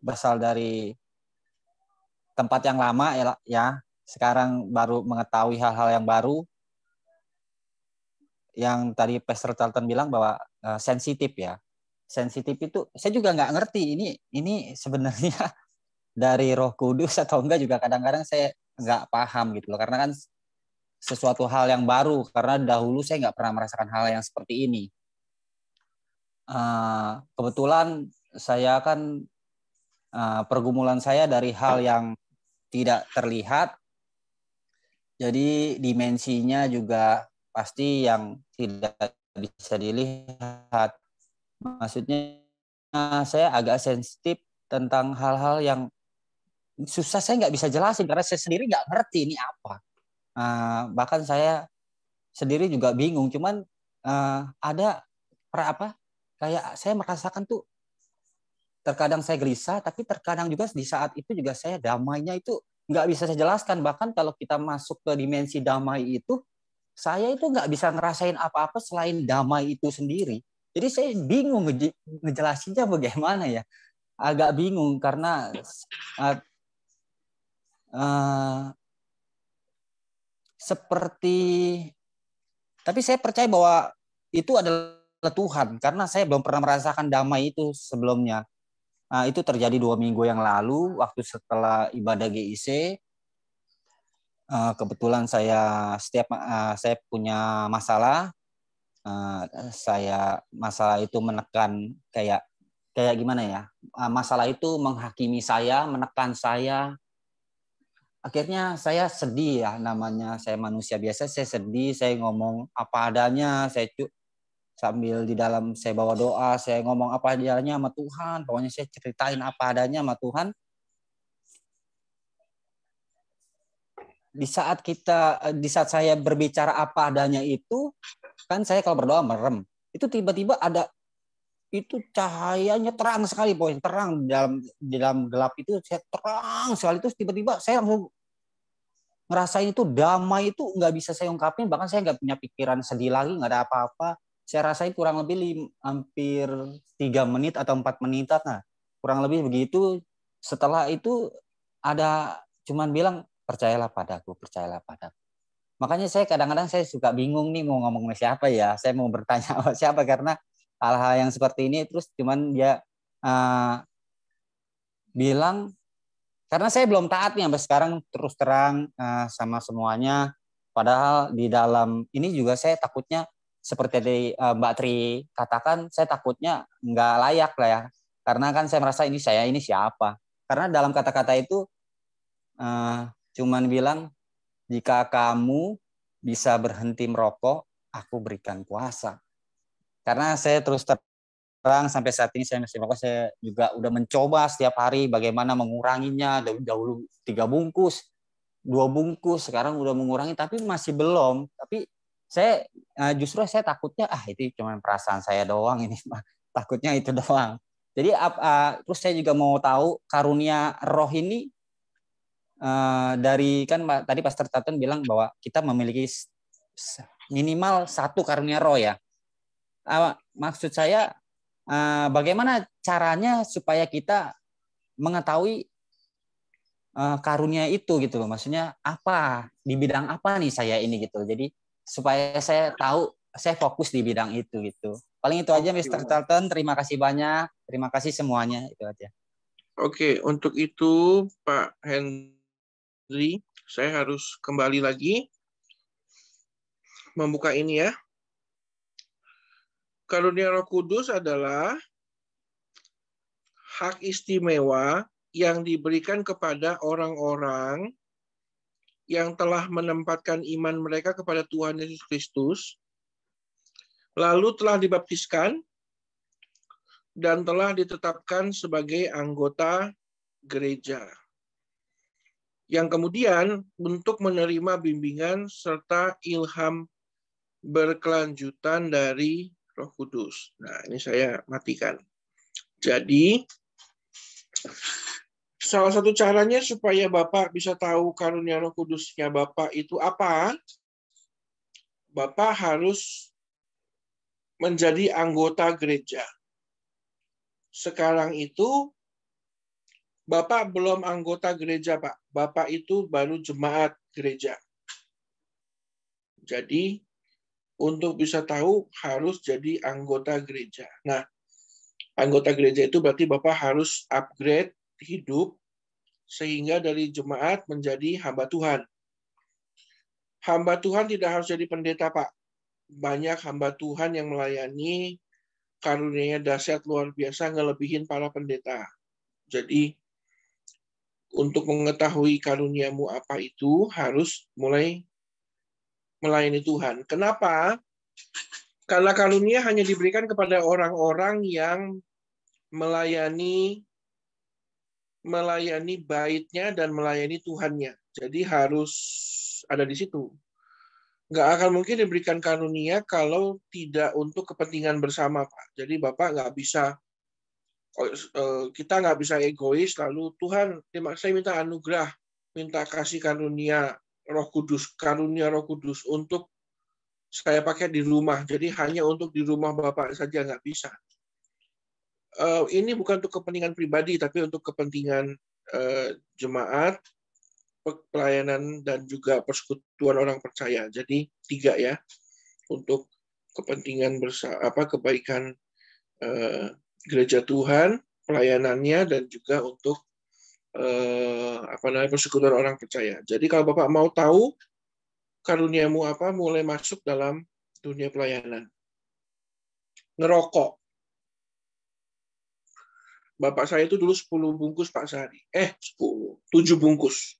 berasal dari tempat yang lama ya, ya sekarang baru mengetahui hal-hal yang baru yang tadi Pastor Charlton bilang bahwa uh, sensitif ya. Sensitif itu saya juga nggak ngerti ini ini sebenarnya *laughs* dari Roh Kudus atau enggak juga kadang-kadang saya nggak paham gitu loh karena kan sesuatu hal yang baru karena dahulu saya nggak pernah merasakan hal yang seperti ini. Uh, kebetulan saya kan uh, pergumulan saya dari hal yang tidak terlihat, jadi dimensinya juga pasti yang tidak bisa dilihat. Maksudnya saya agak sensitif tentang hal-hal yang susah saya nggak bisa jelasin karena saya sendiri nggak ngerti ini apa. Ah, bahkan saya sendiri juga bingung. Cuman ah, ada per apa kayak saya merasakan tuh terkadang saya gelisah, tapi terkadang juga di saat itu juga saya damainya itu nggak bisa saya jelaskan. Bahkan kalau kita masuk ke dimensi damai itu saya itu nggak bisa ngerasain apa-apa selain damai itu sendiri. Jadi saya bingung nge ngejelasinnya bagaimana ya. Agak bingung karena uh, uh, seperti tapi saya percaya bahwa itu adalah Tuhan karena saya belum pernah merasakan damai itu sebelumnya. Nah, itu terjadi dua minggu yang lalu waktu setelah ibadah GIC Eh, kebetulan saya setiap eh, saya punya masalah eh, saya masalah itu menekan kayak kayak gimana ya masalah itu menghakimi saya menekan saya akhirnya saya sedih ya namanya saya manusia biasa saya sedih saya ngomong apa adanya saya sambil di dalam saya bawa doa saya ngomong apa adanya sama Tuhan pokoknya saya ceritain apa adanya sama Tuhan di saat kita eh, di saat saya berbicara apa adanya itu kan saya kalau berdoa merem itu tiba-tiba ada itu cahayanya terang sekali poin terang dalam dalam gelap itu saya terang sekali itu tiba-tiba saya langsung ngerasain itu damai itu nggak bisa saya ungkapin bahkan saya nggak punya pikiran sedih lagi nggak ada apa-apa saya rasain kurang lebih lim, hampir tiga menit atau empat menit nah kurang lebih begitu setelah itu ada cuman bilang percayalah padaku, percayalah padaku. Makanya saya kadang-kadang saya suka bingung nih mau ngomong sama siapa ya, saya mau bertanya sama siapa karena hal-hal yang seperti ini terus cuman dia uh, bilang karena saya belum taat nih sampai sekarang terus terang uh, sama semuanya padahal di dalam ini juga saya takutnya seperti tadi uh, Mbak Tri katakan saya takutnya nggak layak lah ya karena kan saya merasa ini saya ini siapa karena dalam kata-kata itu uh, cuman bilang jika kamu bisa berhenti merokok, aku berikan puasa. Karena saya terus terang sampai saat ini saya masih merokok, saya juga udah mencoba setiap hari bagaimana menguranginya. Dahulu tiga bungkus, dua bungkus, sekarang udah mengurangi, tapi masih belum. Tapi saya eh, justru saya takutnya ah itu cuma perasaan saya doang ini, takutnya itu doang. Jadi eh, terus saya juga mau tahu karunia roh ini Eh, dari kan tadi Pastor Taton bilang bahwa kita memiliki minimal satu karunia roh ya. Uh, maksud saya uh, bagaimana caranya supaya kita mengetahui uh, karunia itu gitu loh. Maksudnya apa di bidang apa nih saya ini gitu. Jadi supaya saya tahu saya fokus di bidang itu gitu. Paling itu aja Mr. Tartan, terima kasih banyak. Terima kasih semuanya, itu aja. Oke, untuk itu Pak Hendra jadi saya harus kembali lagi membuka ini ya. Karunia Roh Kudus adalah hak istimewa yang diberikan kepada orang-orang yang telah menempatkan iman mereka kepada Tuhan Yesus Kristus, lalu telah dibaptiskan dan telah ditetapkan sebagai anggota gereja yang kemudian untuk menerima bimbingan serta ilham berkelanjutan dari Roh Kudus. Nah, ini saya matikan. Jadi salah satu caranya supaya Bapak bisa tahu karunia Roh Kudusnya Bapak itu apa? Bapak harus menjadi anggota gereja. Sekarang itu Bapak belum anggota gereja, Pak. Bapak itu baru jemaat gereja. Jadi, untuk bisa tahu harus jadi anggota gereja. Nah, anggota gereja itu berarti Bapak harus upgrade hidup sehingga dari jemaat menjadi hamba Tuhan. Hamba Tuhan tidak harus jadi pendeta, Pak. Banyak hamba Tuhan yang melayani karunia dahsyat luar biasa ngelebihin para pendeta. Jadi untuk mengetahui karuniamu apa itu harus mulai melayani Tuhan. Kenapa? Karena karunia hanya diberikan kepada orang-orang yang melayani melayani baitnya dan melayani Tuhannya. Jadi harus ada di situ. Gak akan mungkin diberikan karunia kalau tidak untuk kepentingan bersama, Pak. Jadi Bapak gak bisa Eh, kita nggak bisa egois lalu Tuhan ya, saya minta anugerah minta kasih karunia Roh Kudus karunia Roh Kudus untuk saya pakai di rumah jadi hanya untuk di rumah Bapak saja nggak bisa eh, ini bukan untuk kepentingan pribadi tapi untuk kepentingan eh, jemaat pelayanan dan juga persekutuan orang percaya jadi tiga ya untuk kepentingan bersa apa kebaikan gereja Tuhan, pelayanannya dan juga untuk eh, apa namanya persekutuan orang percaya. Jadi kalau Bapak mau tahu karuniamu apa, mulai masuk dalam dunia pelayanan. Ngerokok. Bapak saya itu dulu 10 bungkus Pak Sari. Eh, 10. 7 bungkus.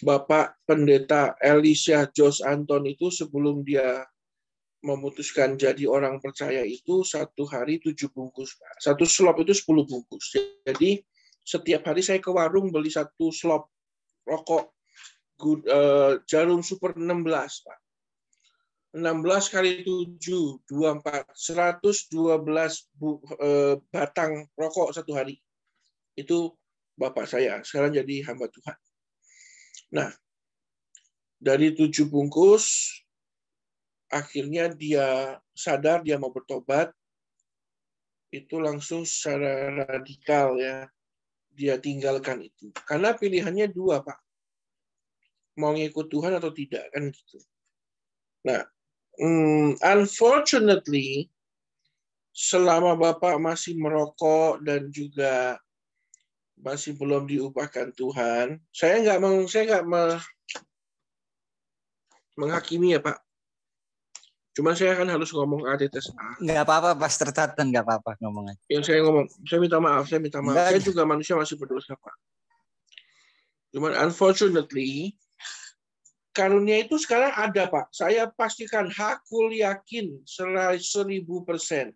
Bapak Pendeta Elisha Jos Anton itu sebelum dia memutuskan jadi orang percaya itu satu hari tujuh bungkus Satu slop itu sepuluh bungkus. Jadi setiap hari saya ke warung beli satu slop rokok good, uh, eh, jarum super 16 Pak. 16 kali 7, 24, 112 bu, eh, batang rokok satu hari. Itu Bapak saya, sekarang jadi hamba Tuhan. Nah, dari tujuh bungkus, akhirnya dia sadar dia mau bertobat itu langsung secara radikal ya dia tinggalkan itu karena pilihannya dua pak mau ngikut Tuhan atau tidak kan gitu nah hmm, unfortunately selama bapak masih merokok dan juga masih belum diubahkan Tuhan saya nggak meng saya nggak me, menghakimi ya pak Cuma saya kan harus ngomong A. Nggak apa-apa, pas tercatat nggak apa-apa ngomong aja. Yang saya ngomong, saya minta maaf, saya minta maaf. Enggak. Saya juga manusia masih berdosa, Pak. Cuman unfortunately, karunia itu sekarang ada, Pak. Saya pastikan hakul yakin seribu persen.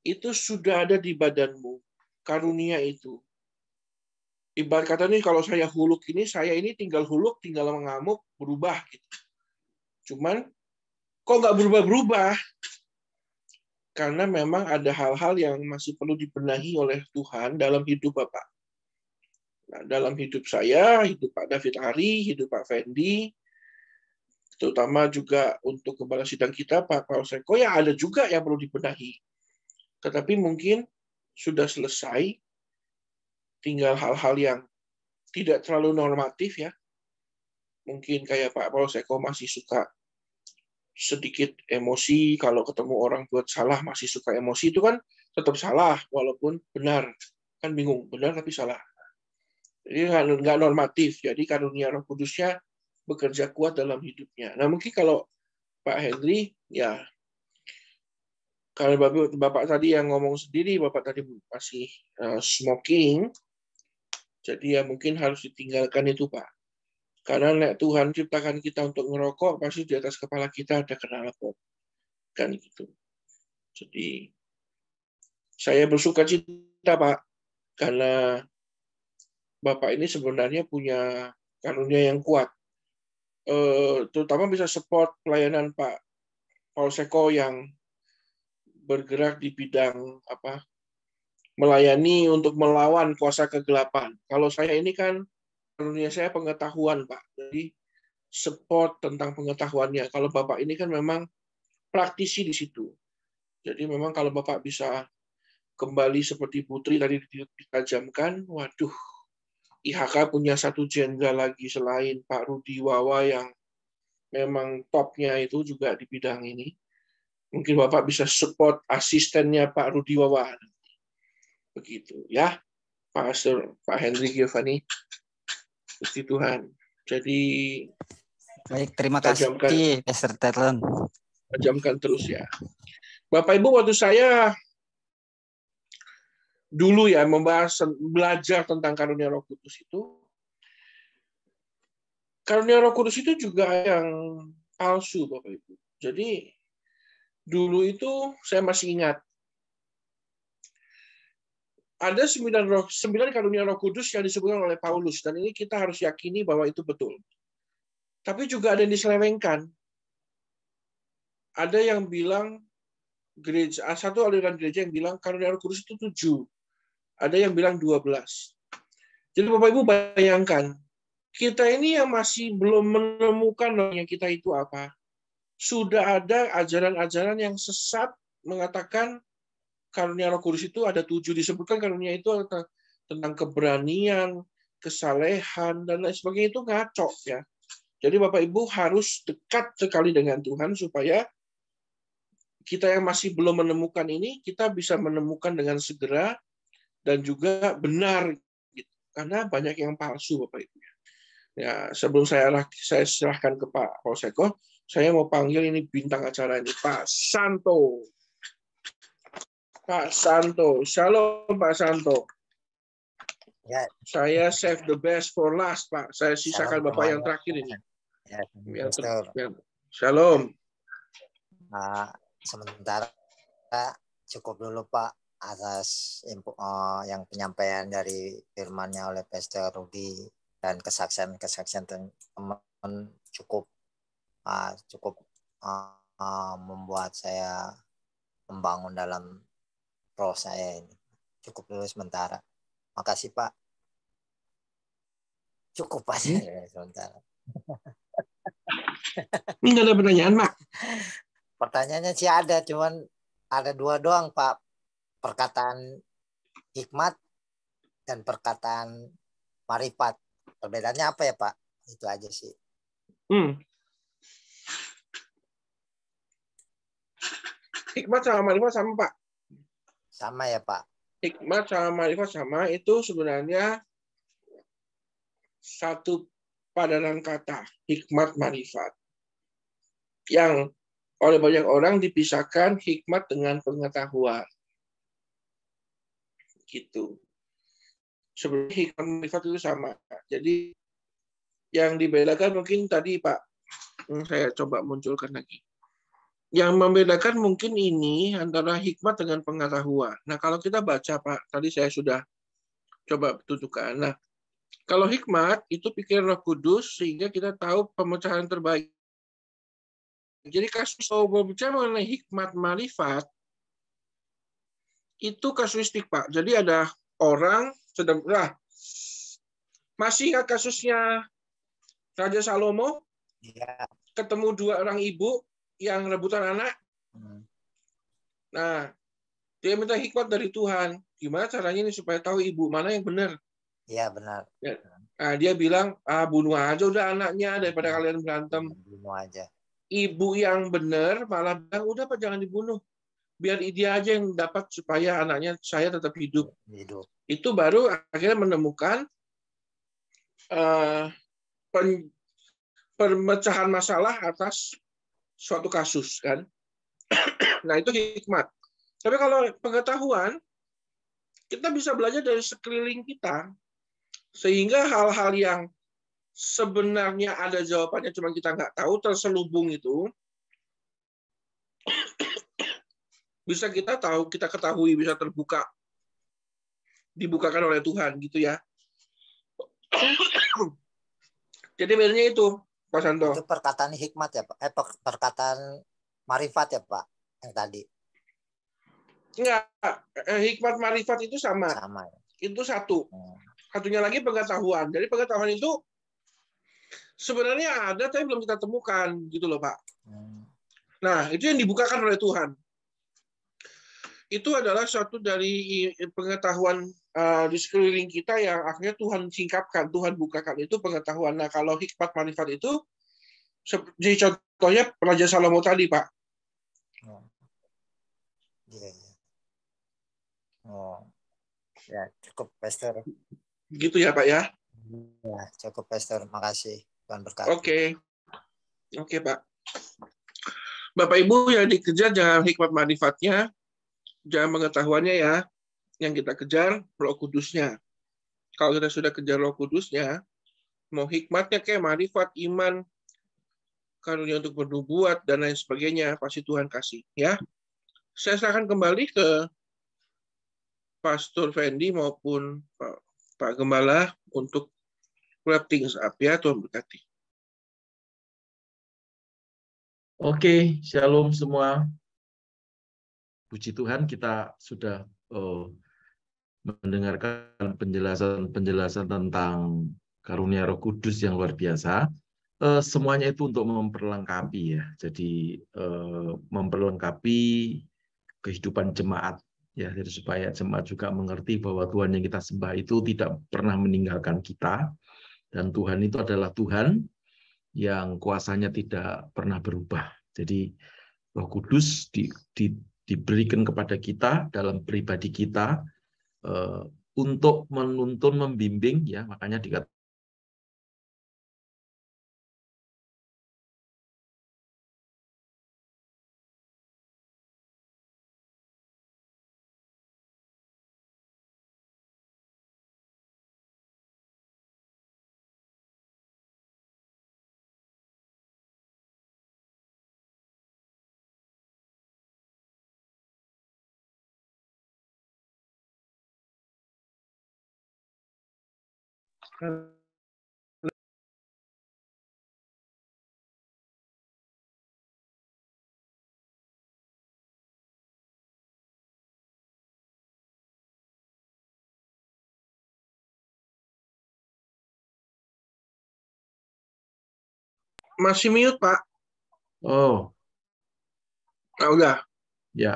Itu sudah ada di badanmu. Karunia itu. Ibarat kata nih, kalau saya huluk ini, saya ini tinggal huluk, tinggal mengamuk, berubah. Gitu. Cuman Kok nggak berubah-berubah? Karena memang ada hal-hal yang masih perlu dibenahi oleh Tuhan dalam hidup Bapak. Nah, dalam hidup saya, hidup Pak David Ari, hidup Pak Fendi, terutama juga untuk kepala sidang kita Pak Paul Seko ya ada juga yang perlu dibenahi. Tetapi mungkin sudah selesai, tinggal hal-hal yang tidak terlalu normatif ya. Mungkin kayak Pak Paul Seko masih suka sedikit emosi kalau ketemu orang buat salah masih suka emosi itu kan tetap salah walaupun benar kan bingung benar tapi salah jadi nggak normatif jadi karunia Roh Kudusnya bekerja kuat dalam hidupnya nah mungkin kalau Pak Henry ya kalau bapak, bapak tadi yang ngomong sendiri bapak tadi masih uh, smoking jadi ya mungkin harus ditinggalkan itu pak karena nek Tuhan ciptakan kita untuk ngerokok, pasti di atas kepala kita ada kena Kan gitu. Jadi, saya bersuka cita, Pak, karena Bapak ini sebenarnya punya karunia yang kuat. Eh, terutama bisa support pelayanan Pak Polseko yang bergerak di bidang apa melayani untuk melawan kuasa kegelapan. Kalau saya ini kan dunia saya pengetahuan, Pak. Jadi support tentang pengetahuannya. Kalau Bapak ini kan memang praktisi di situ. Jadi memang kalau Bapak bisa kembali seperti Putri tadi ditajamkan, waduh, IHK punya satu jenderal lagi selain Pak Rudi Wawa yang memang topnya itu juga di bidang ini. Mungkin Bapak bisa support asistennya Pak Rudi Wawa. Begitu ya, Pak Sir Pak Henry Giovanni. Gusti Tuhan. Jadi baik terima kasih tajamkan, Pastor Tetlon. Tajamkan terus ya. Bapak Ibu waktu saya dulu ya membahas belajar tentang karunia Roh Kudus itu karunia Roh Kudus itu juga yang palsu Bapak Ibu. Jadi dulu itu saya masih ingat ada sembilan, roh, sembilan karunia roh kudus yang disebutkan oleh Paulus. Dan ini kita harus yakini bahwa itu betul. Tapi juga ada yang diselewengkan. Ada yang bilang, gereja ah, satu aliran gereja yang bilang karunia roh kudus itu tujuh. Ada yang bilang dua belas. Jadi Bapak-Ibu bayangkan, kita ini yang masih belum menemukan yang kita itu apa. Sudah ada ajaran-ajaran yang sesat mengatakan karunia Roh Kudus itu ada tujuh disebutkan karunia itu tentang, keberanian, kesalehan dan lain sebagainya itu ngaco ya. Jadi Bapak Ibu harus dekat sekali dengan Tuhan supaya kita yang masih belum menemukan ini kita bisa menemukan dengan segera dan juga benar gitu. Karena banyak yang palsu Bapak Ibu. Ya, ya sebelum saya saya serahkan ke Pak Polseko, saya mau panggil ini bintang acara ini Pak Santo. Pak Santo. Shalom Pak Santo. Ya. Saya save the best for last Pak. Saya sisakan Shalom, Bapak yang terakhir ini. Ya, Shalom. Nah, sementara cukup dulu Pak atas info, uh, yang penyampaian dari firmannya oleh Pastor Rudi dan kesaksian-kesaksian teman cukup uh, cukup uh, uh, membuat saya membangun dalam roll saya ini. Cukup dulu sementara. Makasih Pak. Cukup Pak hmm? sementara. *laughs* Ini ada pertanyaan, Mak. Pertanyaannya sih ada, cuman ada dua doang, Pak. Perkataan hikmat dan perkataan marifat. Perbedaannya apa ya, Pak? Itu aja sih. Hmm. Hikmat sama marifat sama, Pak. Sama ya Pak. Hikmat sama marifat sama itu sebenarnya satu padanan kata hikmat marifat yang oleh banyak orang dipisahkan hikmat dengan pengetahuan. Gitu. Sebenarnya hikmat marifat itu sama. Jadi yang dibedakan mungkin tadi Pak, hmm, saya coba munculkan lagi. Yang membedakan mungkin ini antara hikmat dengan pengetahuan. Nah, kalau kita baca, Pak, tadi saya sudah coba tunjukkan. Nah, kalau hikmat itu pikiran Roh Kudus sehingga kita tahu pemecahan terbaik. Jadi kasus bicara mengenai hikmat marifat itu kasuistik Pak. Jadi ada orang sedang nah, masih ingat kasusnya Raja Salomo? Ya. Ketemu dua orang ibu, yang rebutan anak. Hmm. Nah, dia minta hikmat dari Tuhan. Gimana caranya ini supaya tahu ibu mana yang benar? Iya benar. Ya. Hmm. Nah, dia bilang, ah bunuh aja udah anaknya daripada hmm. kalian berantem. Iya, bunuh aja. Ibu yang benar malah bilang, udah pak jangan dibunuh. Biar dia aja yang dapat supaya anaknya saya tetap hidup. Hidup. Itu baru akhirnya menemukan uh, pen, permecahan masalah atas suatu kasus kan. *clears throat* nah, itu hikmat. Tapi kalau pengetahuan kita bisa belajar dari sekeliling kita sehingga hal-hal yang sebenarnya ada jawabannya cuma kita nggak tahu terselubung itu *clears throat* bisa kita tahu, kita ketahui, bisa terbuka dibukakan oleh Tuhan gitu ya. *clears throat* Jadi bedanya itu Pak Santo. Itu perkataan hikmat ya Pak? Eh, perkataan marifat ya Pak yang tadi? Iya, Enggak, eh, hikmat marifat itu sama. Sama ya. Itu satu. Hmm. Satunya lagi pengetahuan. Jadi pengetahuan itu sebenarnya ada tapi belum kita temukan gitu loh Pak. Hmm. Nah, itu yang dibukakan oleh Tuhan. Itu adalah satu dari pengetahuan Eh, di sekeliling kita yang akhirnya Tuhan singkapkan, Tuhan bukakan itu pengetahuan. Nah, kalau hikmat manifat itu jadi contohnya Raja Salomo tadi, Pak. Oh. ya. oh. Ya, cukup Pastor. Gitu ya, Pak ya. Ya, cukup Pastor. Makasih. Tuhan berkat. Oke. Okay. Oke, okay, Pak. Bapak Ibu yang dikejar jangan hikmat manifatnya, jangan pengetahuannya ya yang kita kejar roh kudusnya. Kalau kita sudah kejar roh kudusnya, mau hikmatnya kayak marifat, iman, karunia untuk bernubuat, dan lain sebagainya, pasti Tuhan kasih. ya. Saya serahkan kembali ke Pastor Fendi maupun Pak, Gembala untuk wrap things up ya. Tuhan berkati. Oke, shalom semua. Puji Tuhan kita sudah uh, mendengarkan penjelasan-penjelasan tentang karunia Roh Kudus yang luar biasa. Eh, semuanya itu untuk memperlengkapi ya. Jadi eh, memperlengkapi kehidupan jemaat ya jadi supaya jemaat juga mengerti bahwa Tuhan yang kita sembah itu tidak pernah meninggalkan kita dan Tuhan itu adalah Tuhan yang kuasanya tidak pernah berubah jadi Roh Kudus di, di, diberikan kepada kita dalam pribadi kita Eh, untuk menuntun membimbing ya makanya dikatakan Masih mute, Pak. Oh. enggak? Ah, udah. Ya.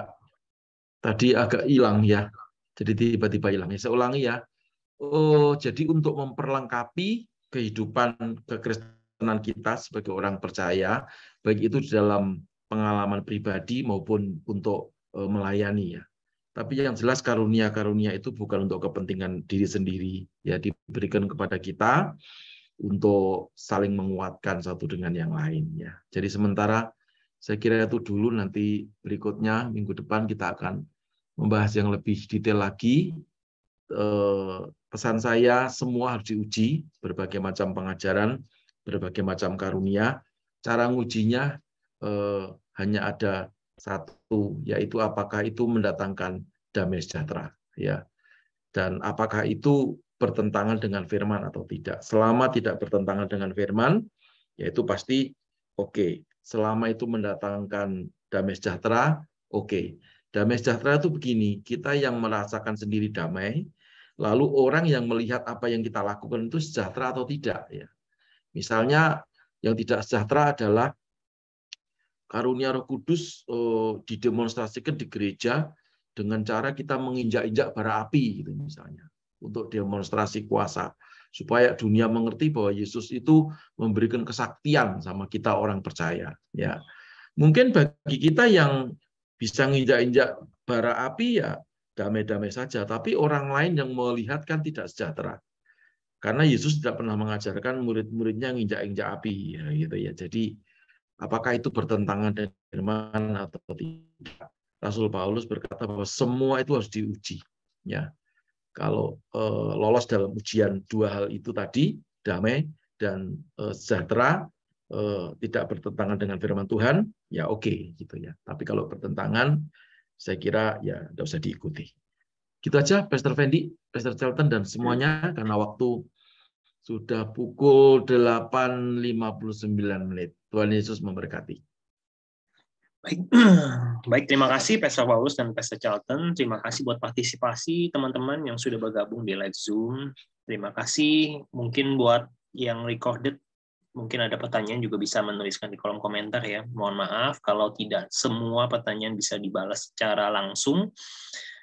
Tadi agak hilang ya. Jadi tiba-tiba hilang. Ya, saya ulangi ya. Oh, jadi untuk memperlengkapi kehidupan kekristenan kita sebagai orang percaya, baik itu dalam pengalaman pribadi maupun untuk e, melayani ya. Tapi yang jelas karunia-karunia itu bukan untuk kepentingan diri sendiri, ya diberikan kepada kita untuk saling menguatkan satu dengan yang lain ya. Jadi sementara saya kira itu dulu nanti berikutnya minggu depan kita akan membahas yang lebih detail lagi Eh, pesan saya semua harus diuji berbagai macam pengajaran, berbagai macam karunia. Cara ngujinya eh, hanya ada satu, yaitu apakah itu mendatangkan damai sejahtera, ya. Dan apakah itu bertentangan dengan firman atau tidak. Selama tidak bertentangan dengan firman, yaitu pasti oke. Okay. Selama itu mendatangkan damai sejahtera, oke. Okay. Damai sejahtera itu begini, kita yang merasakan sendiri damai, Lalu orang yang melihat apa yang kita lakukan itu sejahtera atau tidak. Ya. Misalnya yang tidak sejahtera adalah karunia Roh Kudus oh, didemonstrasikan di gereja dengan cara kita menginjak-injak bara api gitu misalnya untuk demonstrasi kuasa supaya dunia mengerti bahwa Yesus itu memberikan kesaktian sama kita orang percaya ya mungkin bagi kita yang bisa nginjak-injak bara api ya damai-damai saja, tapi orang lain yang melihat kan tidak sejahtera. Karena Yesus tidak pernah mengajarkan murid-muridnya nginjak-injak api, ya, gitu ya. Jadi apakah itu bertentangan dengan firman atau tidak? Rasul Paulus berkata bahwa semua itu harus diuji. Ya, kalau eh, lolos dalam ujian dua hal itu tadi, damai dan eh, sejahtera, eh, tidak bertentangan dengan firman Tuhan, ya oke okay, gitu ya. Tapi kalau bertentangan, saya kira ya tidak usah diikuti. Gitu aja, Pastor Fendi, Pastor Charlton, dan semuanya karena waktu sudah pukul 8.59 menit. Tuhan Yesus memberkati. Baik, *clears throat* baik terima kasih Pastor Paulus dan Pastor Charlton. Terima kasih buat partisipasi teman-teman yang sudah bergabung di live Zoom. Terima kasih mungkin buat yang recorded mungkin ada pertanyaan juga bisa menuliskan di kolom komentar ya. Mohon maaf kalau tidak semua pertanyaan bisa dibalas secara langsung.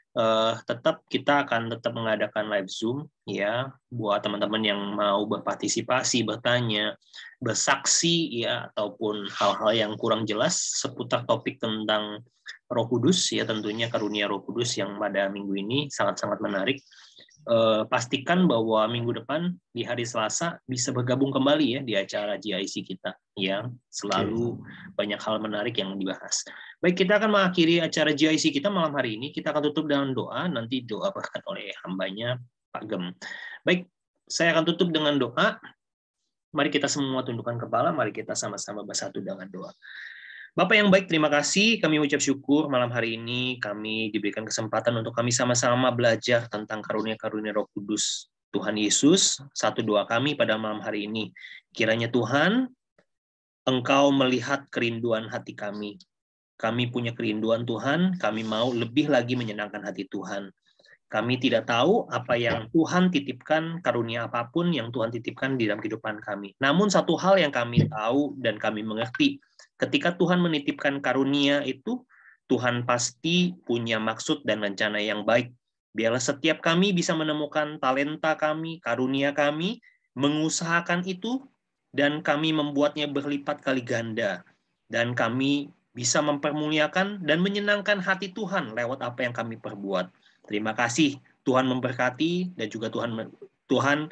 Uh, tetap kita akan tetap mengadakan live Zoom ya buat teman-teman yang mau berpartisipasi, bertanya, bersaksi ya ataupun hal-hal yang kurang jelas seputar topik tentang Roh Kudus ya tentunya karunia Roh Kudus yang pada minggu ini sangat-sangat menarik. Eh, pastikan bahwa minggu depan di hari Selasa bisa bergabung kembali ya di acara GIC kita yang selalu okay. banyak hal menarik yang dibahas. Baik, kita akan mengakhiri acara GIC kita malam hari ini. Kita akan tutup dengan doa, nanti doa berkat oleh hambanya Pak Gem. Baik, saya akan tutup dengan doa. Mari kita semua tundukkan kepala, mari kita sama-sama bersatu dengan doa. Bapak yang baik, terima kasih. Kami ucap syukur malam hari ini kami diberikan kesempatan untuk kami sama-sama belajar tentang karunia-karunia Roh Kudus Tuhan Yesus, satu doa kami pada malam hari ini. Kiranya Tuhan, Engkau melihat kerinduan hati kami. Kami punya kerinduan Tuhan, kami mau lebih lagi menyenangkan hati Tuhan. Kami tidak tahu apa yang Tuhan titipkan, karunia apapun yang Tuhan titipkan di dalam kehidupan kami. Namun satu hal yang kami tahu dan kami mengerti, ketika Tuhan menitipkan karunia itu, Tuhan pasti punya maksud dan rencana yang baik. Biarlah setiap kami bisa menemukan talenta kami, karunia kami, mengusahakan itu, dan kami membuatnya berlipat kali ganda. Dan kami bisa mempermuliakan dan menyenangkan hati Tuhan lewat apa yang kami perbuat. Terima kasih. Tuhan memberkati dan juga Tuhan Tuhan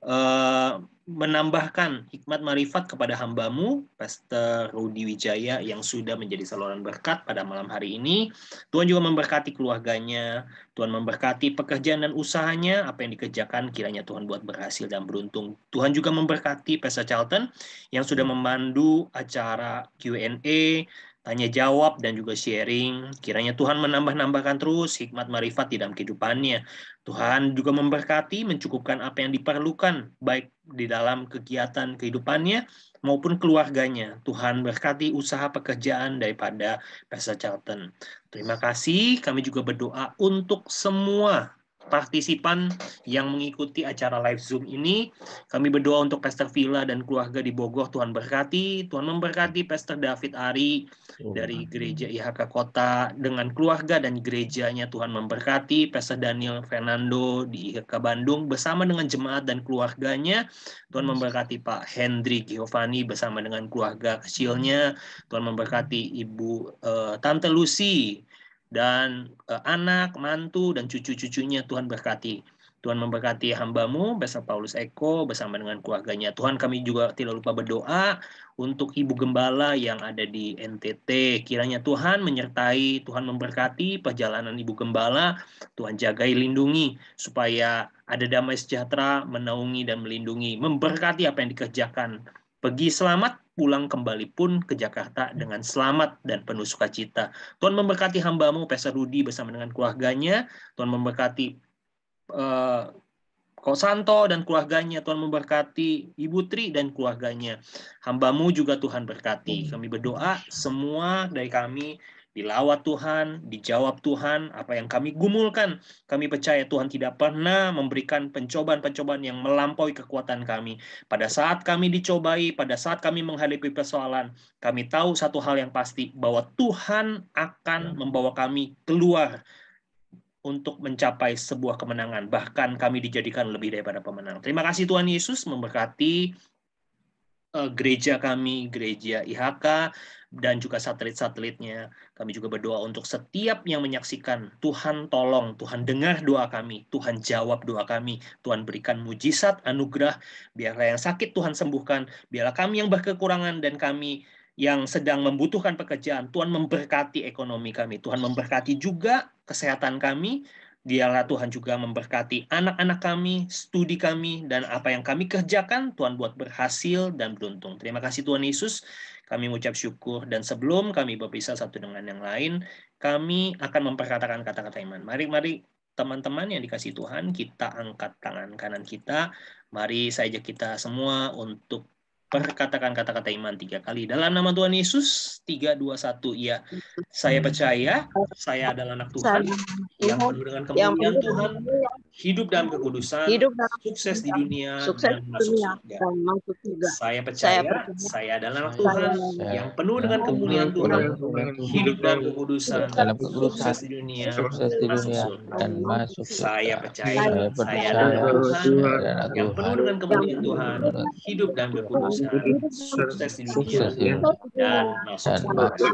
Eh, menambahkan hikmat marifat kepada hambamu, Pastor Rudi Wijaya yang sudah menjadi saluran berkat pada malam hari ini. Tuhan juga memberkati keluarganya, Tuhan memberkati pekerjaan dan usahanya, apa yang dikerjakan kiranya Tuhan buat berhasil dan beruntung. Tuhan juga memberkati Pastor Charlton yang sudah memandu acara Q&A tanya jawab dan juga sharing. Kiranya Tuhan menambah-nambahkan terus hikmat marifat di dalam kehidupannya. Tuhan juga memberkati, mencukupkan apa yang diperlukan baik di dalam kegiatan kehidupannya maupun keluarganya. Tuhan berkati usaha pekerjaan daripada Pastor Charlton. Terima kasih. Kami juga berdoa untuk semua partisipan yang mengikuti acara live Zoom ini. Kami berdoa untuk Pastor Villa dan keluarga di Bogor. Tuhan berkati, Tuhan memberkati Pastor David Ari oh, dari gereja IHK Kota dengan keluarga dan gerejanya. Tuhan memberkati Pastor Daniel Fernando di IHK Bandung bersama dengan jemaat dan keluarganya. Tuhan memberkati Pak Hendri Giovanni bersama dengan keluarga kecilnya. Tuhan memberkati Ibu uh, Tante Lucy dan uh, anak, mantu, dan cucu-cucunya Tuhan berkati. Tuhan memberkati hambamu bersama Paulus Eko bersama dengan keluarganya. Tuhan kami juga tidak lupa berdoa untuk ibu gembala yang ada di NTT. Kiranya Tuhan menyertai, Tuhan memberkati perjalanan ibu gembala. Tuhan jagai, lindungi supaya ada damai sejahtera menaungi dan melindungi, memberkati apa yang dikerjakan. Pergi selamat, pulang kembali pun ke Jakarta dengan selamat dan penuh sukacita. Tuhan memberkati hambamu, Pastor Rudi bersama dengan keluarganya. Tuhan memberkati uh, eh, Kosanto dan keluarganya, Tuhan memberkati Ibu Tri dan keluarganya. Hambamu juga Tuhan berkati. Kami berdoa semua dari kami dilawat Tuhan, dijawab Tuhan, apa yang kami gumulkan. Kami percaya Tuhan tidak pernah memberikan pencobaan-pencobaan yang melampaui kekuatan kami. Pada saat kami dicobai, pada saat kami menghadapi persoalan, kami tahu satu hal yang pasti, bahwa Tuhan akan ya. membawa kami keluar untuk mencapai sebuah kemenangan. Bahkan kami dijadikan lebih daripada pemenang. Terima kasih Tuhan Yesus memberkati Eh, gereja kami, gereja IHK, dan juga satelit-satelitnya. Kami juga berdoa untuk setiap yang menyaksikan, Tuhan tolong, Tuhan dengar doa kami, Tuhan jawab doa kami, Tuhan berikan mujizat, anugerah, biarlah yang sakit Tuhan sembuhkan, biarlah kami yang berkekurangan dan kami yang sedang membutuhkan pekerjaan, Tuhan memberkati ekonomi kami, Tuhan memberkati juga kesehatan kami, Dialah Tuhan juga memberkati anak-anak kami, studi kami, dan apa yang kami kerjakan, Tuhan buat berhasil dan beruntung. Terima kasih Tuhan Yesus, kami mengucap syukur. Dan sebelum kami berpisah satu dengan yang lain, kami akan memperkatakan kata-kata iman. Mari-mari teman-teman yang dikasih Tuhan, kita angkat tangan kanan kita. Mari saja kita semua untuk Perkatakan kata-kata iman tiga kali. Dalam nama Tuhan Yesus, tiga, dua, satu. ya saya percaya, saya adalah anak Tuhan yang penuh dengan kemuliaan Tuhan hidup dalam kekudusan, hidup dalam sukses di dunia, sukses dan masuk dunia, surga. Dan masuk surga. Saya percaya, saya saya adalah Tuhan saya, yang penuh saya, dengan kemuliaan Tuhan, Tuhan, hidup dalam kekudusan, dalam kekudusan sukses di dunia, sukses di dunia dan masuk surga. Saya percaya, saya, percaya, saya adalah Tuhan, Tuhan yang penuh dengan kemuliaan Tuhan, hidup dalam kekudusan, sukses di dunia, ya. dan masuk surga.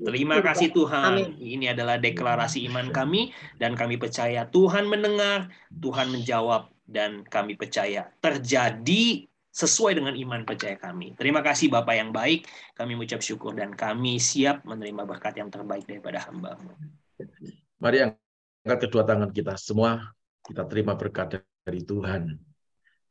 Terima kasih Tuhan. Ini adalah deklarasi iman kami dan kami percaya Tuhan mendengar, Tuhan menjawab dan kami percaya terjadi sesuai dengan iman percaya kami. Terima kasih Bapak yang baik, kami mengucap syukur dan kami siap menerima berkat yang terbaik daripada hamba. Mari angkat kedua tangan kita semua, kita terima berkat dari Tuhan.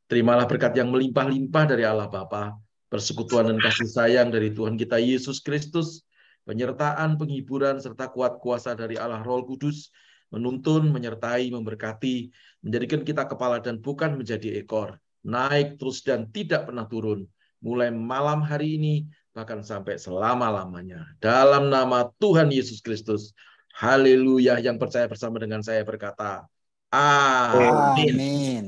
Terimalah berkat yang melimpah-limpah dari Allah Bapa, persekutuan dan kasih sayang dari Tuhan kita Yesus Kristus, penyertaan, penghiburan, serta kuat kuasa dari Allah Roh Kudus menuntun, menyertai, memberkati, menjadikan kita kepala dan bukan menjadi ekor, naik terus dan tidak pernah turun, mulai malam hari ini, bahkan sampai selama-lamanya. Dalam nama Tuhan Yesus Kristus, haleluya yang percaya bersama dengan saya berkata, Amin. Amin.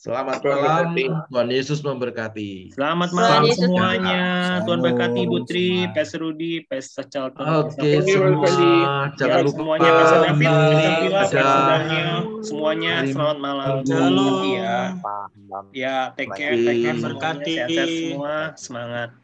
Selamat malam. Tuhan Yesus memberkati. Selamat malam Selamat semuanya. Selamat. Tuhan berkati Putri, Pes Rudi, Pes Charlton. Oke, okay, semua. Jangan ya, lupa. Semuanya, Pes David, Pes Semuanya, selamat malam. Halo. Ya, ya take care, take care. Berkati. semua. Semangat.